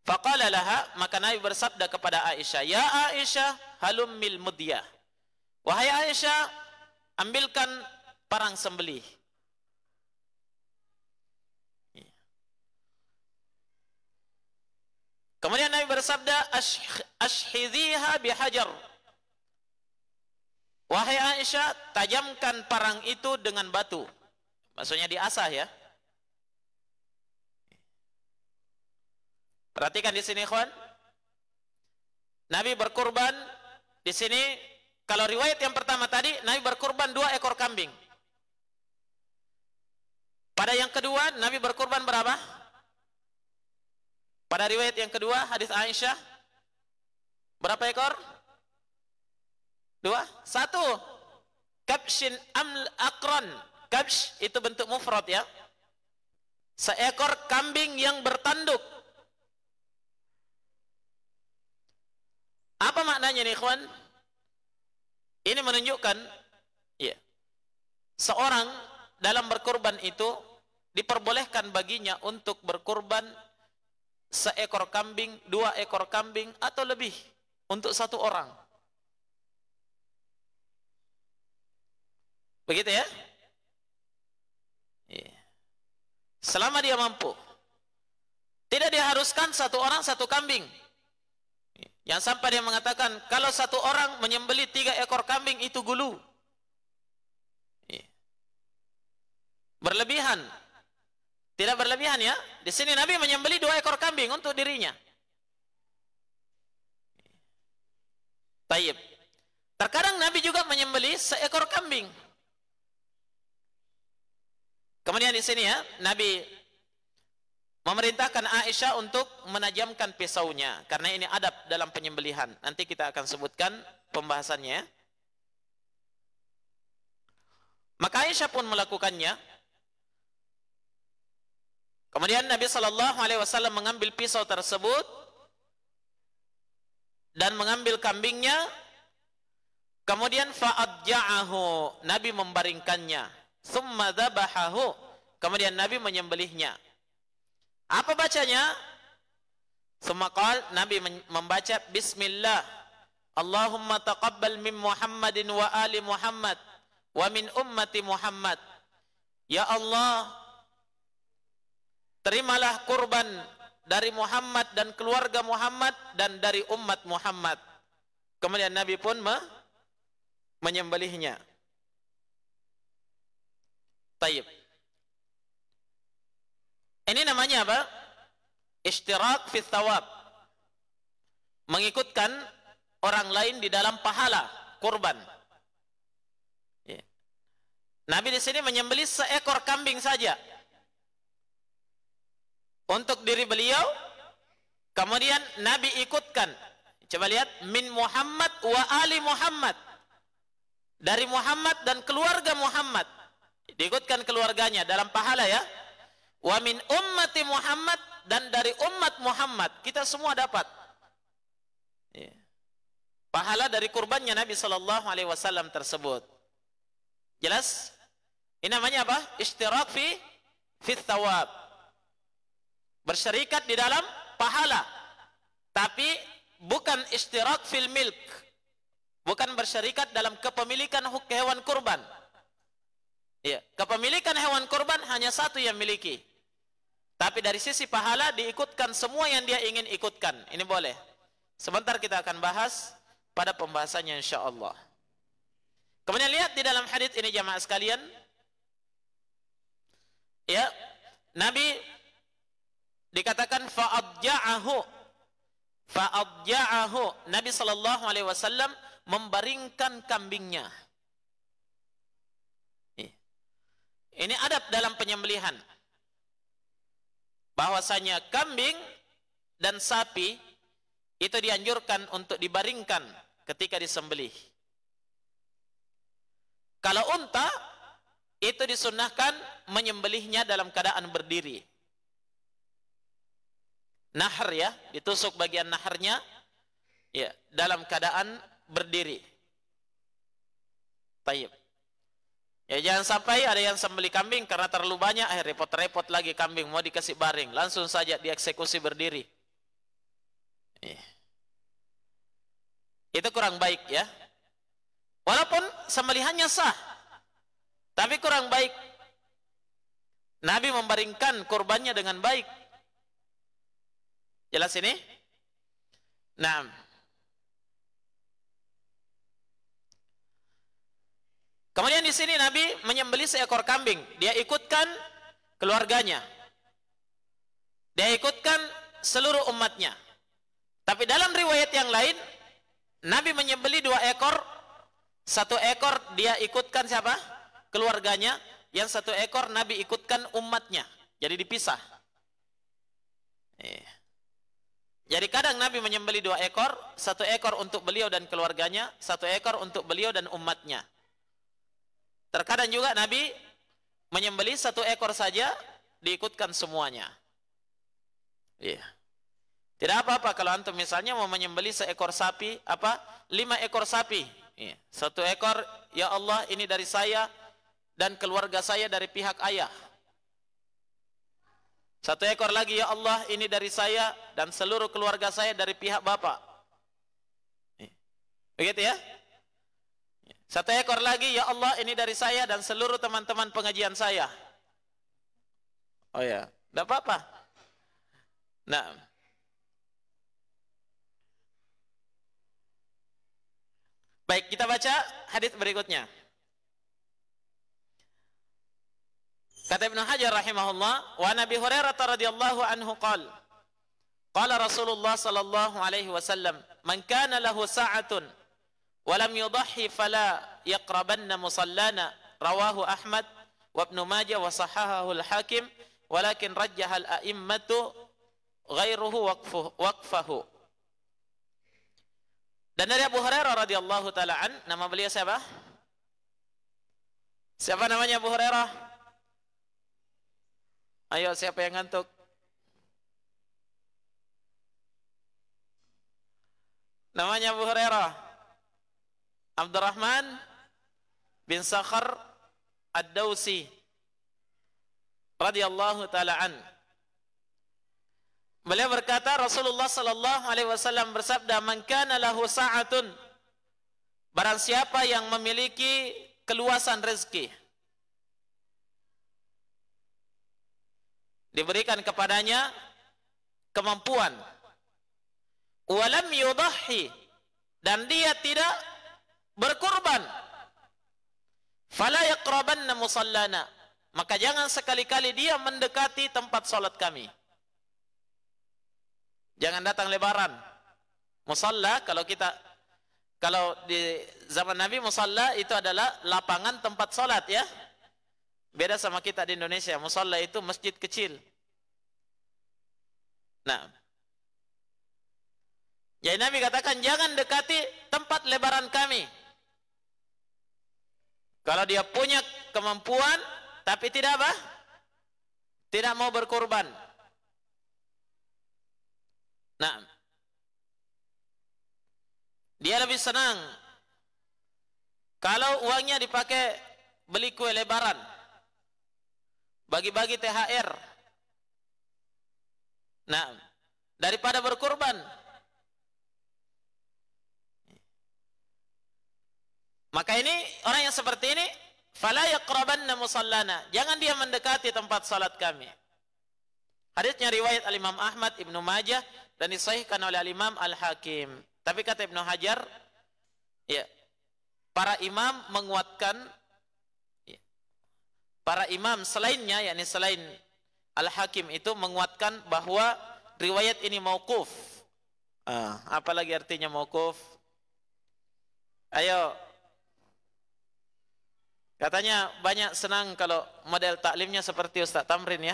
Faqala laha, maka Nabi bersabda kepada Aisyah, "Ya Aisyah, halum mil mudiyah." Wahai Aisyah, ambilkan parang sembelih. Kemudian Nabi bersabda, Ashhidhiha bihajar. Wahai Aisyah, tajamkan parang itu dengan batu. Maksudnya diasah ya. Perhatikan di sini, kawan. Nabi berkurban di sini. Kalau riwayat yang pertama tadi, Nabi berkurban dua ekor kambing. Pada yang kedua, Nabi berkurban berapa? Berapa? Pada riwayat yang kedua, hadis Aisyah, berapa ekor? Dua? Satu. Kapsin aml akron. kaps itu bentuk mufrad ya. Seekor kambing yang bertanduk. Apa maknanya nih, kawan? Ini menunjukkan ya. Seorang dalam berkurban itu diperbolehkan baginya untuk berkurban seekor kambing, dua ekor kambing atau lebih untuk satu orang. Begitu ya? Yeah. Selama dia mampu. Tidak diharuskan satu orang satu kambing. Yang sampai dia mengatakan kalau satu orang menyembeli tiga ekor kambing itu gulu. Berlebihan tidak berlebihan ya. Di sini Nabi menyembeli dua ekor kambing untuk dirinya. Taib. Terkadang Nabi juga menyembeli seekor kambing. Kemudian di sini ya, Nabi memerintahkan Aisyah untuk menajamkan pisaunya. Karena ini adab dalam penyembelihan. Nanti kita akan sebutkan pembahasannya. Maka Aisyah pun melakukannya. Kemudian Nabi sallallahu alaihi wasallam mengambil pisau tersebut dan mengambil kambingnya. Kemudian fa'adja'ahu, Nabi membaringkannya. Tsumma dzabahahu, kemudian Nabi menyembelihnya. Apa bacanya? Semakal Nabi membaca Bismillah Allahumma taqabbal min Muhammadin wa ali Muhammad wa min ummati Muhammad Ya Allah terimalah kurban dari Muhammad dan keluarga Muhammad dan dari umat Muhammad. Kemudian Nabi pun me menyembelihnya. Taib. Ini namanya apa? Istirahat fi thawab. Mengikutkan orang lain di dalam pahala kurban. Ya. Nabi di sini menyembelih seekor kambing saja untuk diri beliau kemudian nabi ikutkan coba lihat min Muhammad wa ali Muhammad dari Muhammad dan keluarga Muhammad diikutkan keluarganya dalam pahala ya wa min ummati Muhammad dan dari umat Muhammad kita semua dapat ya. pahala dari kurbannya Nabi sallallahu alaihi wasallam tersebut jelas ini namanya apa istirak fi fi tawab bersyarikat di dalam pahala tapi bukan istirahat fil milk bukan bersyarikat dalam kepemilikan hewan kurban ya kepemilikan hewan kurban hanya satu yang miliki tapi dari sisi pahala diikutkan semua yang dia ingin ikutkan ini boleh sebentar kita akan bahas pada pembahasannya insyaallah kemudian lihat di dalam hadis ini jemaah sekalian ya nabi dikatakan faadja'ahu faadja'ahu Nabi sallallahu alaihi wasallam membaringkan kambingnya ini adab dalam penyembelihan bahwasanya kambing dan sapi itu dianjurkan untuk dibaringkan ketika disembelih kalau unta itu disunnahkan menyembelihnya dalam keadaan berdiri nahar ya, ditusuk bagian naharnya ya, dalam keadaan berdiri. Tayyib. Ya jangan sampai ada yang sembelih kambing karena terlalu banyak eh repot-repot lagi kambing mau dikasih baring, langsung saja dieksekusi berdiri. Ya. Itu kurang baik ya. Walaupun sembelihannya sah, tapi kurang baik. Nabi membaringkan kurbannya dengan baik. Jelas ini? Nah. Kemudian di sini Nabi menyembeli seekor kambing. Dia ikutkan keluarganya. Dia ikutkan seluruh umatnya. Tapi dalam riwayat yang lain, Nabi menyembeli dua ekor. Satu ekor dia ikutkan siapa? Keluarganya. Yang satu ekor Nabi ikutkan umatnya. Jadi dipisah. Eh. Jadi kadang Nabi menyembeli dua ekor, satu ekor untuk beliau dan keluarganya, satu ekor untuk beliau dan umatnya. Terkadang juga Nabi menyembeli satu ekor saja, diikutkan semuanya. Iya. Yeah. Tidak apa-apa kalau antum misalnya mau menyembeli seekor sapi, apa? Lima ekor sapi. Yeah. Satu ekor, ya Allah ini dari saya dan keluarga saya dari pihak ayah. Satu ekor lagi ya Allah ini dari saya dan seluruh keluarga saya dari pihak Bapak. Begitu ya? Satu ekor lagi ya Allah ini dari saya dan seluruh teman-teman pengajian saya. Oh ya, tidak apa-apa. Nah, Baik, kita baca hadis berikutnya. Kata Ibn Hajar rahimahullah, wa Nabi Hurairah radhiyallahu anhu qal, qala Rasulullah sallallahu alaihi wasallam, man kana lahu sa'atun wa lam yudahhi fala yaqrabanna musallana, rawahu Ahmad wa Ibn Majah wa sahahahu al-Hakim, walakin rajjaha al-a'immatu ghairuhu waqfuhu waqfahu. Dan dari Abu Hurairah radhiyallahu taala an, nama beliau siapa? Siapa namanya Abu Hurairah? Ayo siapa yang ngantuk? Namanya Abu Hurairah. Abdurrahman bin Sakhar Ad-Dausi radhiyallahu taala an. Beliau berkata Rasulullah sallallahu alaihi wasallam bersabda, "Man kana lahu sa'atun" Barang siapa yang memiliki keluasan rezeki, diberikan kepadanya kemampuan walam yudahi dan dia tidak berkorban fala yaqrabanna musallana maka jangan sekali-kali dia mendekati tempat salat kami jangan datang lebaran musalla kalau kita kalau di zaman nabi musalla itu adalah lapangan tempat salat ya Beda sama kita di Indonesia, musalla itu masjid kecil. Nah. Jadi Nabi katakan jangan dekati tempat lebaran kami. Kalau dia punya kemampuan tapi tidak apa? Tidak mau berkorban. Nah. Dia lebih senang kalau uangnya dipakai beli kue lebaran bagi-bagi THR. Nah, daripada berkorban. Maka ini orang yang seperti ini fala yaqrabanna musallana jangan dia mendekati tempat salat kami Hadisnya riwayat Al Imam Ahmad Ibnu Majah dan disahihkan oleh Al Imam Al Hakim tapi kata Ibnu Hajar ya para imam menguatkan para imam selainnya yakni selain Al-Hakim itu menguatkan bahwa riwayat ini mauquf. Ah, apalagi artinya mauquf? Ayo. Katanya banyak senang kalau model taklimnya seperti Ustaz Tamrin ya.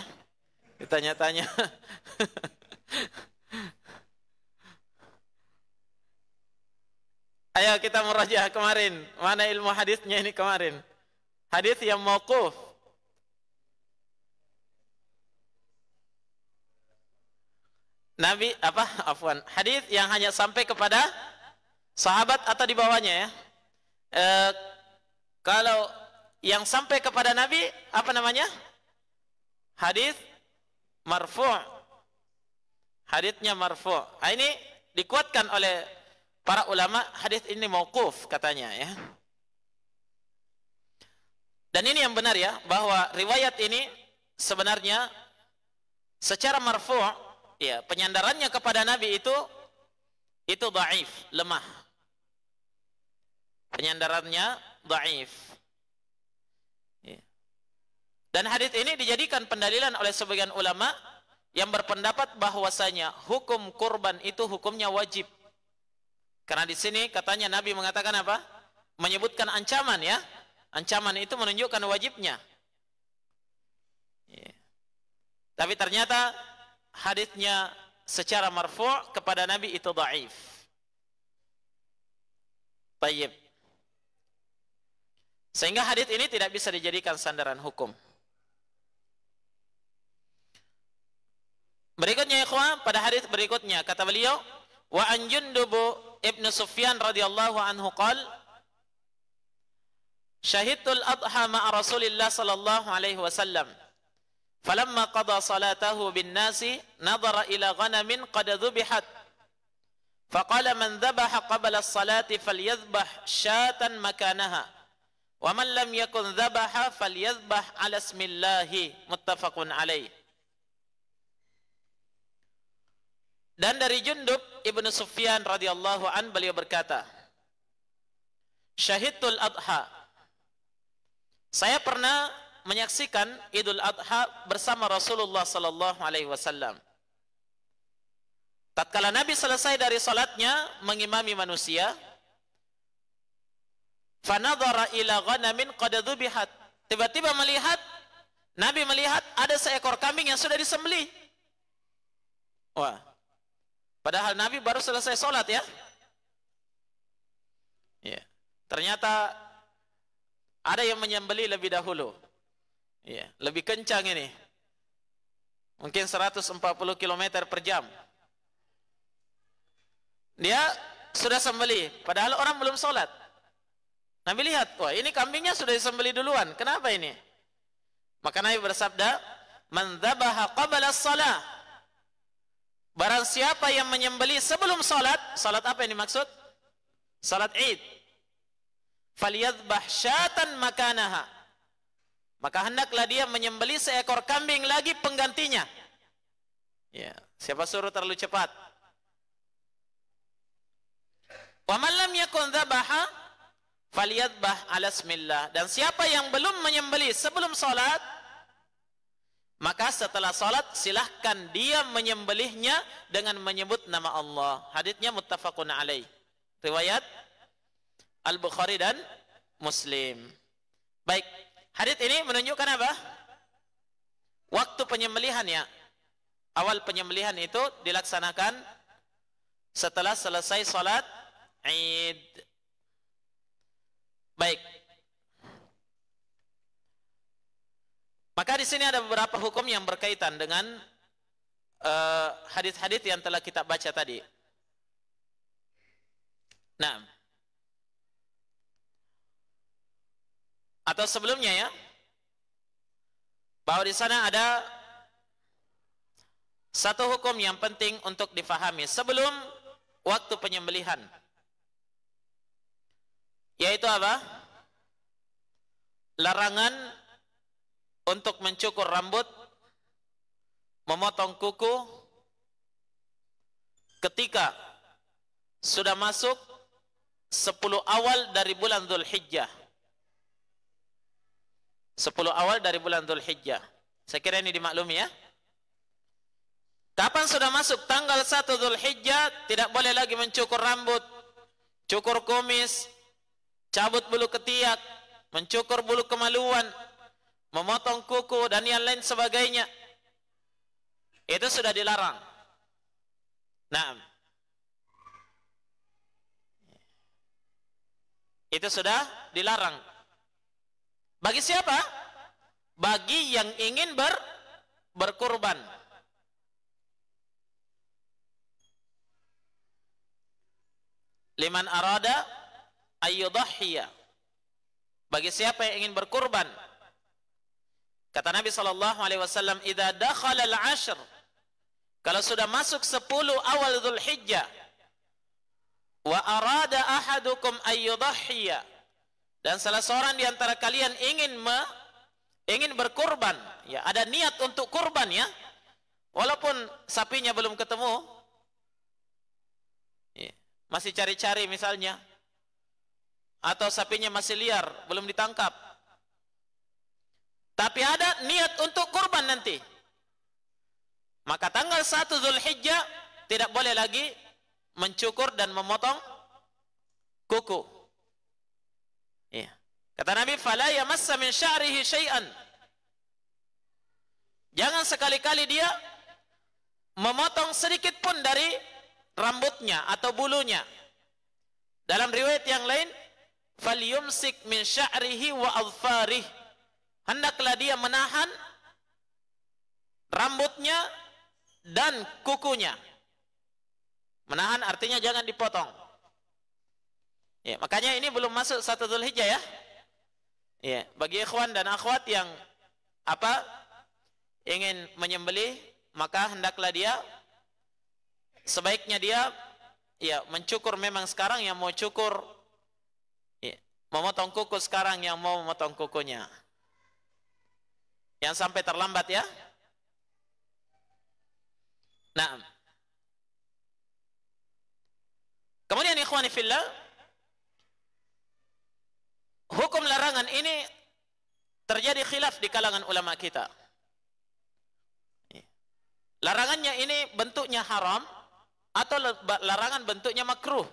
Ditanya-tanya. Ayo kita merajah kemarin. Mana ilmu hadisnya ini kemarin? Hadis yang mauquf. Nabi apa afwan hadis yang hanya sampai kepada sahabat atau di bawahnya ya e, kalau yang sampai kepada Nabi apa namanya hadis marfu' hadisnya marfu' nah, ini dikuatkan oleh para ulama hadis ini mauquf katanya ya dan ini yang benar ya bahwa riwayat ini sebenarnya secara marfu' ya penyandarannya kepada nabi itu itu dhaif lemah penyandarannya dhaif ya. dan hadis ini dijadikan pendalilan oleh sebagian ulama yang berpendapat bahwasanya hukum kurban itu hukumnya wajib karena di sini katanya nabi mengatakan apa menyebutkan ancaman ya ancaman itu menunjukkan wajibnya ya. tapi ternyata hadisnya secara marfu' kepada Nabi itu daif. Tayyib. Sehingga hadis ini tidak bisa dijadikan sandaran hukum. Berikutnya ikhwan, pada hadis berikutnya kata beliau, wa an Jundub ibn Sufyan radhiyallahu anhu qal Syahidul Adha ma Rasulillah sallallahu alaihi wasallam. Falamma qada salatahu bin nasi nadara ila ghanamin qada dhubihat. Faqala man dhabaha qabla salati fal yadhbah syatan makanaha. Wa man lam yakun dhabaha fal yadhbah ala smillahi muttafaqun alaih. Dan dari Jundub Ibnu Sufyan radhiyallahu an beliau berkata Syahidul Adha Saya pernah menyaksikan Idul Adha bersama Rasulullah sallallahu alaihi wasallam. Tatkala Nabi selesai dari salatnya mengimami manusia, fanadhara ila ghanamin qad dhubihat. Tiba-tiba melihat Nabi melihat ada seekor kambing yang sudah disembelih. Wah. Padahal Nabi baru selesai salat ya. Ya. Ternyata ada yang menyembeli lebih dahulu. Ya, lebih kencang ini. Mungkin 140 km per jam. Dia sudah sembeli, padahal orang belum sholat. Nabi lihat, wah ini kambingnya sudah disembeli duluan. Kenapa ini? Maka Nabi bersabda, Man dhabaha qabala salah. Barang siapa yang menyembeli sebelum sholat, sholat apa yang dimaksud? Sholat id. Faliyadbah syatan makanaha maka hendaklah dia menyembeli seekor kambing lagi penggantinya ya siapa suruh terlalu cepat wa man lam yakun dhabaha falyadhbah ala smillah dan siapa yang belum menyembeli sebelum salat maka setelah salat silakan dia menyembelihnya dengan menyebut nama Allah hadisnya muttafaqun alaih riwayat Al-Bukhari dan Muslim. Baik, Hadit ini menunjukkan apa? Waktu penyembelihan ya. Awal penyembelihan itu dilaksanakan setelah selesai salat Id. Baik. Maka di sini ada beberapa hukum yang berkaitan dengan eh, hadis-hadis uh, yang telah kita baca tadi. Nah, atau sebelumnya ya bahwa di sana ada satu hukum yang penting untuk difahami sebelum waktu penyembelihan yaitu apa larangan untuk mencukur rambut memotong kuku ketika sudah masuk 10 awal dari bulan Dhul Hijjah Sepuluh awal dari bulan Dhul Hijjah. Saya kira ini dimaklumi ya. Kapan sudah masuk tanggal 1 Dhul Hijjah, tidak boleh lagi mencukur rambut, cukur kumis, cabut bulu ketiak, mencukur bulu kemaluan, memotong kuku dan yang lain sebagainya. Itu sudah dilarang. Nah, itu sudah dilarang. Bagi siapa? Bagi yang ingin ber berkorban. Liman arada ayyudahiyya. Bagi siapa yang ingin berkorban? Kata Nabi sallallahu alaihi wasallam, "Idza dakhala al-ashr" Kalau sudah masuk sepuluh awal Dzulhijjah, wa arada ahadukum ayyudahiyya dan salah seorang di antara kalian ingin me, ingin berkorban ya ada niat untuk korban ya walaupun sapinya belum ketemu ya, masih cari-cari misalnya atau sapinya masih liar belum ditangkap tapi ada niat untuk korban nanti maka tanggal 1 Zulhijjah tidak boleh lagi mencukur dan memotong kuku. Ya. Kata Nabi, "Fala yamassa min sya'rihi syai'an." Jangan sekali-kali dia memotong sedikit pun dari rambutnya atau bulunya. Dalam riwayat yang lain, "Falyumsik min sya'rihi wa adfarihi." Hendaklah dia menahan rambutnya dan kukunya. Menahan artinya jangan dipotong. Ya, makanya ini belum masuk satu Zulhijjah ya. Ya, bagi ikhwan dan akhwat yang apa? ingin menyembeli, maka hendaklah dia sebaiknya dia ya mencukur memang sekarang yang mau cukur ya, memotong kuku sekarang yang mau memotong kukunya. Yang sampai terlambat ya. Nah. Kemudian ikhwani fillah, Hukum larangan ini terjadi khilaf di kalangan ulama kita. Larangannya ini bentuknya haram atau larangan bentuknya makruh.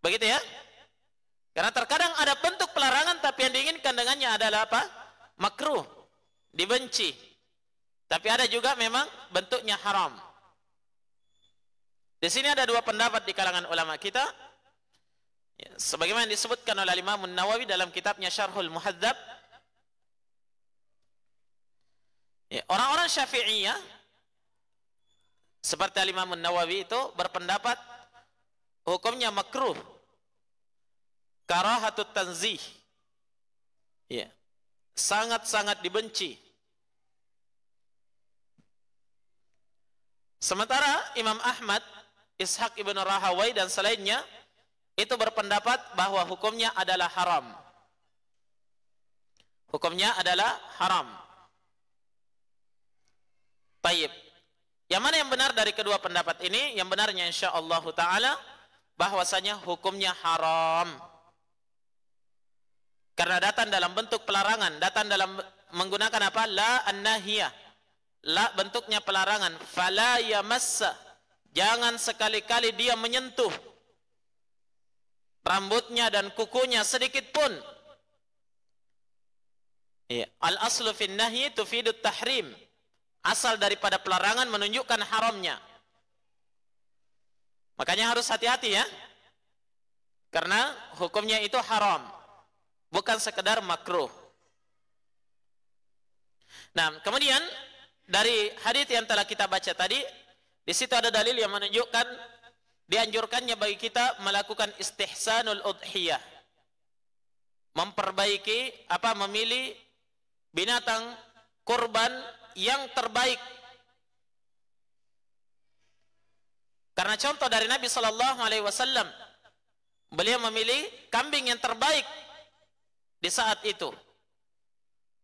Begitu ya? Karena terkadang ada bentuk pelarangan tapi yang diinginkan dengannya adalah apa? Makruh, dibenci. Tapi ada juga memang bentuknya haram. Di sini ada dua pendapat di kalangan ulama kita. Ya, sebagaimana disebutkan oleh Imam Nawawi dalam kitabnya Syarhul Muhadzab. Ya, orang-orang Syafi'iyah seperti Imam Nawawi itu berpendapat hukumnya makruh karahatut tanzih. Ya. Sangat-sangat dibenci Sementara Imam Ahmad Ishaq ibn Rahawai dan selainnya itu berpendapat bahawa hukumnya adalah haram. Hukumnya adalah haram. Taib. Yang mana yang benar dari kedua pendapat ini? Yang benarnya insya Allah Taala bahwasanya hukumnya haram. Karena datang dalam bentuk pelarangan, datang dalam menggunakan apa? La an-nahiyah. La bentuknya pelarangan. Fala yamassa. Jangan sekali-kali dia menyentuh rambutnya dan kukunya sedikit pun. Iya. Al aslu fin nahyi tufidut tahrim. Asal daripada pelarangan menunjukkan haramnya. Makanya harus hati-hati ya. Karena hukumnya itu haram. Bukan sekedar makruh. Nah, kemudian dari hadis yang telah kita baca tadi Di situ ada dalil yang menunjukkan dianjurkannya bagi kita melakukan istihsanul udhiyah. Memperbaiki apa memilih binatang kurban yang terbaik. Karena contoh dari Nabi sallallahu alaihi wasallam beliau memilih kambing yang terbaik di saat itu.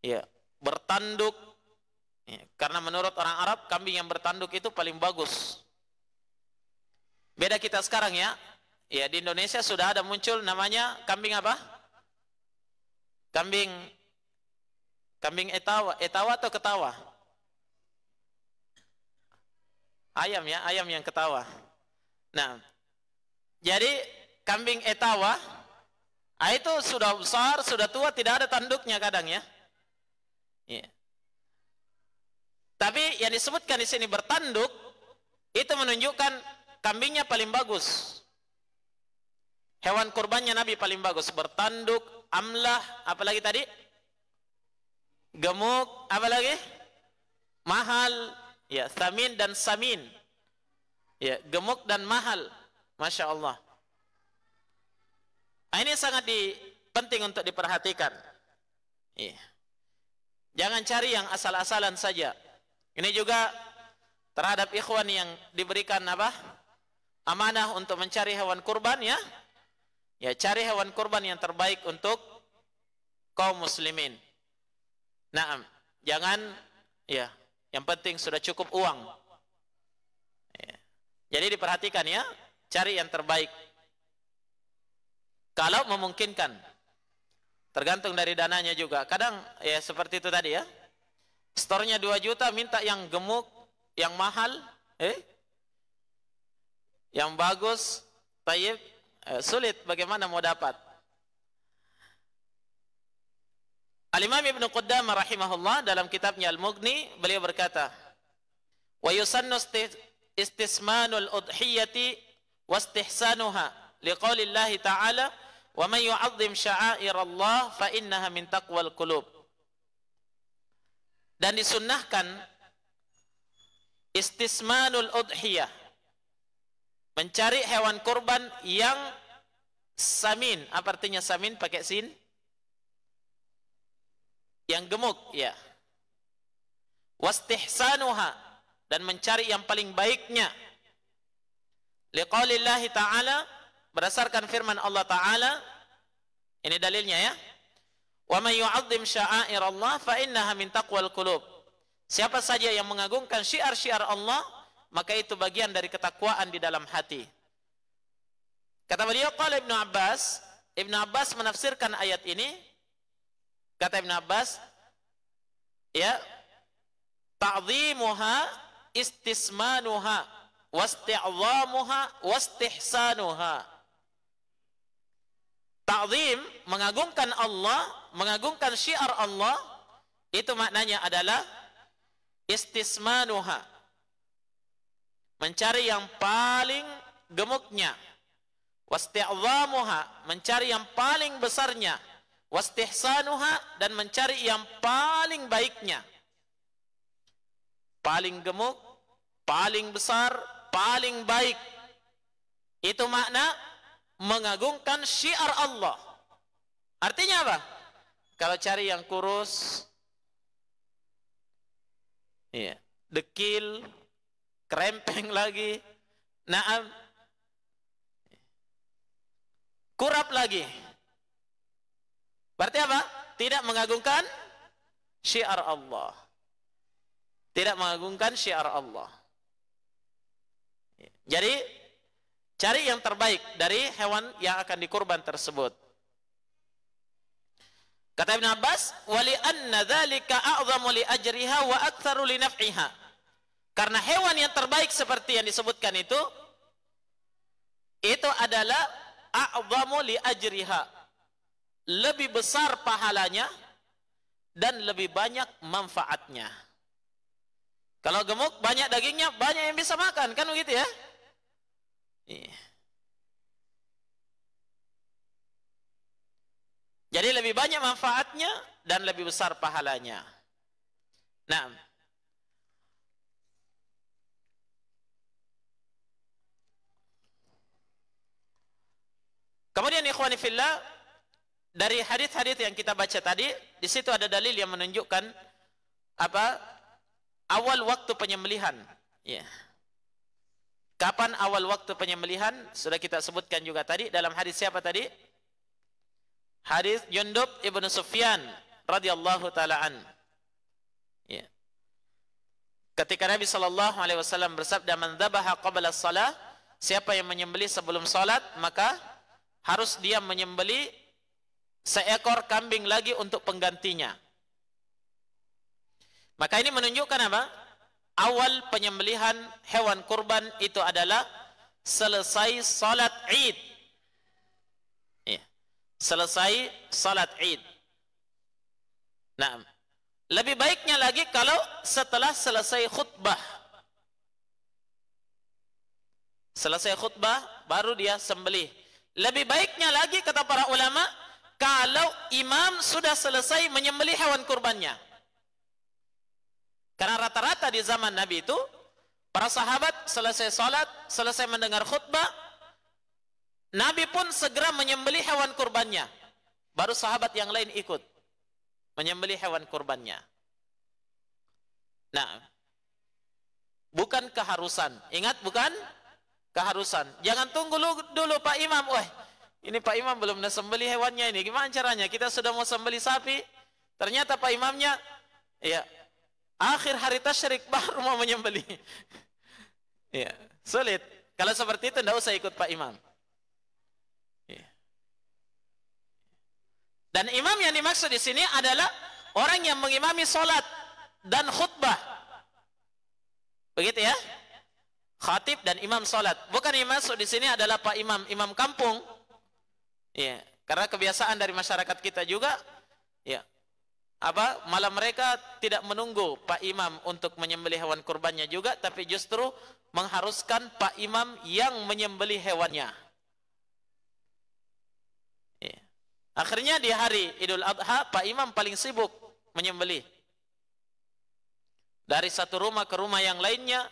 Ya, bertanduk Ya, karena menurut orang Arab kambing yang bertanduk itu paling bagus. Beda kita sekarang ya. Ya di Indonesia sudah ada muncul namanya kambing apa? Kambing kambing etawa, etawa atau ketawa? Ayam ya, ayam yang ketawa. Nah, jadi kambing etawa ah, itu sudah besar, sudah tua, tidak ada tanduknya kadang ya. Yeah. Tapi yang disebutkan di sini bertanduk itu menunjukkan kambingnya paling bagus. Hewan kurbannya Nabi paling bagus bertanduk, amlah, apalagi tadi? Gemuk, apalagi? Mahal, ya, samin dan samin. Ya, gemuk dan mahal. Masya Allah. Ini sangat di, penting untuk diperhatikan. Ya. Jangan cari yang asal-asalan saja. Ini juga terhadap ikhwan yang diberikan apa? Amanah untuk mencari hewan kurban ya. Ya, cari hewan kurban yang terbaik untuk kaum muslimin. Naam, jangan ya, yang penting sudah cukup uang. Ya. Jadi diperhatikan ya, cari yang terbaik. Kalau memungkinkan. Tergantung dari dananya juga. Kadang ya seperti itu tadi ya. Store-nya 2 juta minta yang gemuk, yang mahal, eh? Yang bagus, tayyib, eh, sulit bagaimana mau dapat? Al-Imam Ibn Qudamah rahimahullah dalam kitabnya Al-Mughni beliau berkata, "Wa yusannu istismanul udhiyati wastihsanuha liqaulillahi ta'ala, wa يُعَظِّمْ شَعَائِرَ اللَّهِ فَإِنَّهَا مِنْ تَقْوَى min dan disunnahkan istismanul udhiyah mencari hewan kurban yang samin apa artinya samin pakai sin yang gemuk ya wastihsanuha dan mencari yang paling baiknya liqaulillahi ta'ala berdasarkan firman Allah ta'ala ini dalilnya ya Wa may yu'azzim sya'air Allah fa innaha min taqwal qulub. Siapa saja yang mengagungkan syiar-syiar Allah, maka itu bagian dari ketakwaan di dalam hati. Kata beliau qala Ibnu Abbas, Ibnu Abbas menafsirkan ayat ini kata Ibnu Abbas ya ta'dhimuha istismanuha wasti'dhamuha wastihsanuha wasti ta'zim mengagungkan Allah mengagungkan syiar Allah itu maknanya adalah istismanuha mencari yang paling gemuknya wasti'zamuha mencari yang paling besarnya wastihsanuha dan mencari yang paling baiknya paling gemuk paling besar paling baik itu makna mengagungkan syiar Allah. Artinya apa? Kalau cari yang kurus, iya, dekil, krempeng lagi, naam, kurap lagi. Berarti apa? Tidak mengagungkan syiar Allah. Tidak mengagungkan syiar Allah. Jadi Cari yang terbaik dari hewan yang akan dikurban tersebut. Kata Ibn Abbas, "Wali anna dzalika a'zamu li ajriha wa aktsaru li Karena hewan yang terbaik seperti yang disebutkan itu itu adalah a'zamu ajriha. Lebih besar pahalanya dan lebih banyak manfaatnya. Kalau gemuk banyak dagingnya, banyak yang bisa makan, kan begitu ya? Eh. Jadi lebih banyak manfaatnya dan lebih besar pahalanya. Nah, kemudian ikhwan fillah dari hadis-hadis yang kita baca tadi, di situ ada dalil yang menunjukkan apa awal waktu penyembelihan. Ya. Yeah. Kapan awal waktu penyembelihan? Sudah kita sebutkan juga tadi dalam hadis siapa tadi? Hadis Yundub Ibnu Sufyan radhiyallahu taala an. Ya. Ketika Nabi sallallahu alaihi wasallam bersabda man dzabaha qabla shalah, siapa yang menyembelih sebelum salat, maka harus dia menyembelih seekor kambing lagi untuk penggantinya. Maka ini menunjukkan apa? awal penyembelihan hewan kurban itu adalah selesai salat Id. Ya. Selesai salat Id. Naam. Lebih baiknya lagi kalau setelah selesai khutbah. Selesai khutbah baru dia sembelih. Lebih baiknya lagi kata para ulama kalau imam sudah selesai menyembelih hewan kurbannya. Karena rata-rata di zaman Nabi itu para sahabat selesai salat, selesai mendengar khutbah, Nabi pun segera menyembeli hewan kurbannya. Baru sahabat yang lain ikut menyembeli hewan kurbannya. Nah, bukan keharusan. Ingat bukan keharusan. Jangan tunggu dulu, dulu Pak Imam. Wah, ini Pak Imam belum sembeli hewannya ini. Gimana caranya? Kita sudah mau sembeli sapi. Ternyata Pak Imamnya ya, akhir hari tasyrik baru mau menyembeli. ya, sulit. Kalau seperti itu tidak usah ikut Pak Imam. Ya. Dan imam yang dimaksud di sini adalah orang yang mengimami salat dan khutbah. Begitu ya? Khatib dan imam salat. Bukan yang dimaksud di sini adalah Pak Imam, imam kampung. Ya, karena kebiasaan dari masyarakat kita juga, ya, apa malah mereka tidak menunggu Pak Imam untuk menyembelih hewan kurbannya juga tapi justru mengharuskan Pak Imam yang menyembelih hewannya akhirnya di hari Idul Adha Pak Imam paling sibuk menyembelih dari satu rumah ke rumah yang lainnya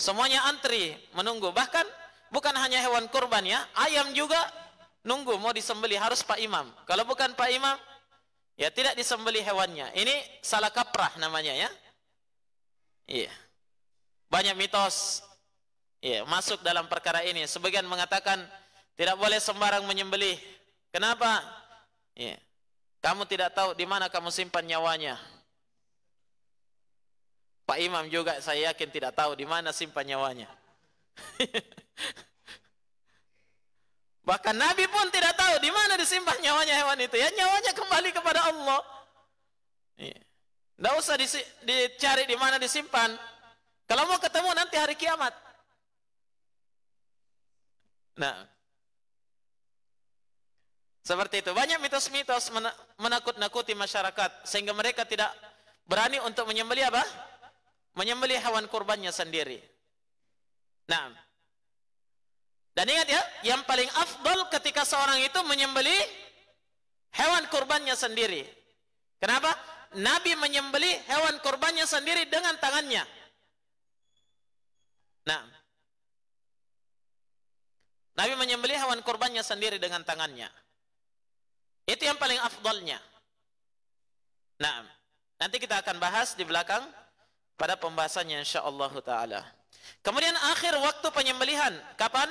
semuanya antri menunggu bahkan bukan hanya hewan kurban ya ayam juga nunggu mau disembelih harus Pak Imam kalau bukan Pak Imam Ya tidak disembeli hewannya. Ini salah kaprah namanya ya. Iya. Banyak mitos ya masuk dalam perkara ini. Sebagian mengatakan tidak boleh sembarang menyembeli. Kenapa? Ya. Kamu tidak tahu di mana kamu simpan nyawanya. Pak Imam juga saya yakin tidak tahu di mana simpan nyawanya. Bahkan Nabi pun tidak tahu di mana disimpan nyawanya hewan itu. Ya nyawanya kembali kepada Allah. Tidak usah dicari di mana disimpan. Kalau mau ketemu nanti hari kiamat. Nah, seperti itu. Banyak mitos-mitos menakut-nakuti masyarakat sehingga mereka tidak berani untuk menyembeli apa? Menyembeli hewan kurbannya sendiri. Nah, dan ingat ya, yang paling afdal ketika seorang itu menyembeli hewan kurbannya sendiri. Kenapa? Nabi menyembeli hewan kurbannya sendiri dengan tangannya. Nah. Nabi menyembeli hewan kurbannya sendiri dengan tangannya. Itu yang paling afdalnya. Nah, nanti kita akan bahas di belakang pada pembahasannya insyaallah taala. Kemudian akhir waktu penyembelihan kapan? Kapan?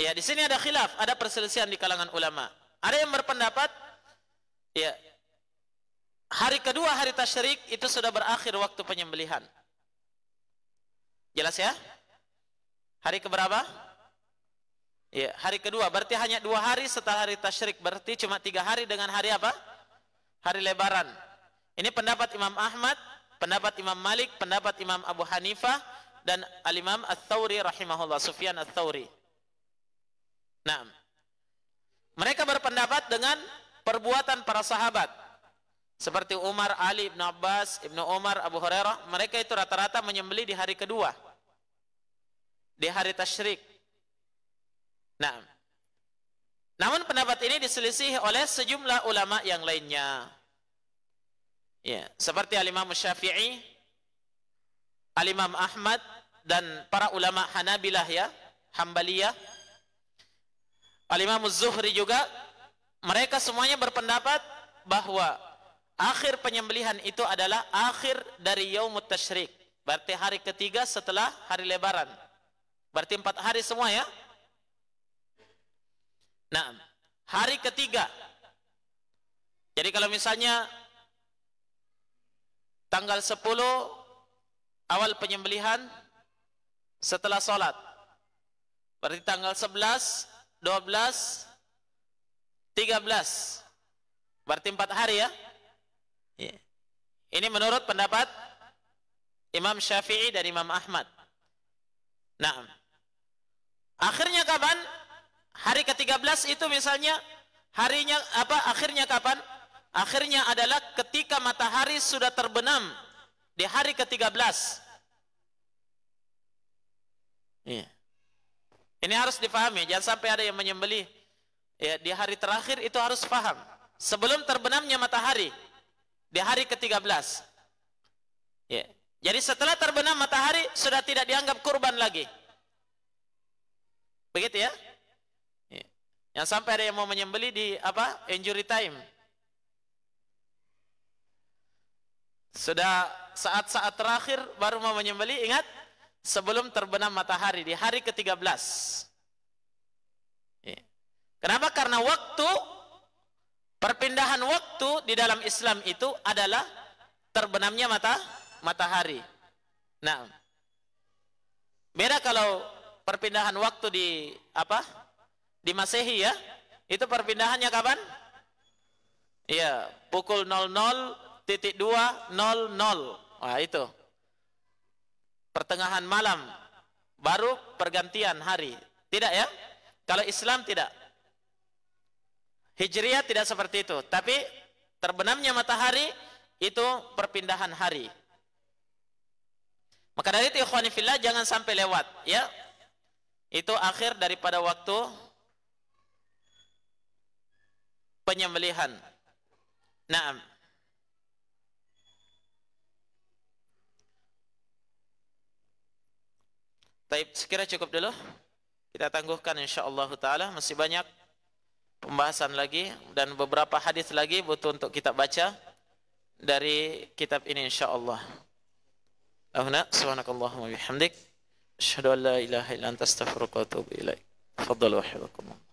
Ya, di sini ada khilaf, ada perselisihan di kalangan ulama. Ada yang berpendapat ya hari kedua hari tasyrik itu sudah berakhir waktu penyembelihan. Jelas ya? Hari keberapa? Ya, hari kedua berarti hanya dua hari setelah hari tasyrik berarti cuma tiga hari dengan hari apa? Hari lebaran. Ini pendapat Imam Ahmad, pendapat Imam Malik, pendapat Imam Abu Hanifah dan Al-Imam Al-Thawri rahimahullah, Sufyan Al-Thawri. al thawri Nah, mereka berpendapat dengan perbuatan para sahabat seperti Umar, Ali, Ibn Abbas, Ibn Umar, Abu Hurairah, mereka itu rata-rata menyembeli di hari kedua. Di hari tashrik. Nah. Namun pendapat ini diselisih oleh sejumlah ulama yang lainnya. Ya, seperti Al-Imam Syafi'i, al Ahmad, dan para ulama Hanabilah ya, Hambaliyah, Al-Imam Zuhri juga mereka semuanya berpendapat bahawa akhir penyembelihan itu adalah akhir dari Yaumut Tashrik. Berarti hari ketiga setelah hari lebaran. Berarti empat hari semua ya. Nah, hari ketiga. Jadi kalau misalnya tanggal 10 awal penyembelihan setelah sholat. Berarti tanggal 11 12, 13. Berarti empat hari ya. Iya. Ini menurut pendapat Imam Syafi'i dan Imam Ahmad. Nah, akhirnya kapan? Hari ke-13 itu misalnya harinya apa? Akhirnya kapan? Akhirnya adalah ketika matahari sudah terbenam di hari ke-13. Iya. Yeah. Ini harus dipahami, jangan sampai ada yang menyembeli. ya di hari terakhir itu harus paham. Sebelum terbenamnya matahari di hari ke-13. Ya. Jadi setelah terbenam matahari sudah tidak dianggap kurban lagi. Begitu ya? ya. Yang sampai ada yang mau menyembeli di apa? Injury time. Sudah saat-saat terakhir baru mau menyembeli, ingat sebelum terbenam matahari di hari ke-13. Iya. Kenapa? Karena waktu perpindahan waktu di dalam Islam itu adalah terbenamnya mata matahari. Nah, beda kalau perpindahan waktu di apa? Di Masehi ya. Itu perpindahannya kapan? Iya, pukul 00.200. wah itu. pertengahan malam baru pergantian hari. Tidak ya? Kalau Islam tidak. Hijriah tidak seperti itu, tapi terbenamnya matahari itu perpindahan hari. Maka dari itu ikhwan fillah jangan sampai lewat, ya. Itu akhir daripada waktu penyembelihan. Naam. Taib, sekira cukup dulu. Kita tangguhkan insyaAllah ta'ala. Masih banyak pembahasan lagi dan beberapa hadis lagi butuh untuk kita baca dari kitab ini insyaAllah. Ahna, subhanakallahumma bihamdik. Asyadu an la ilaha ilan tastafurukatubu ilaih. Fadal wa hirukumullah.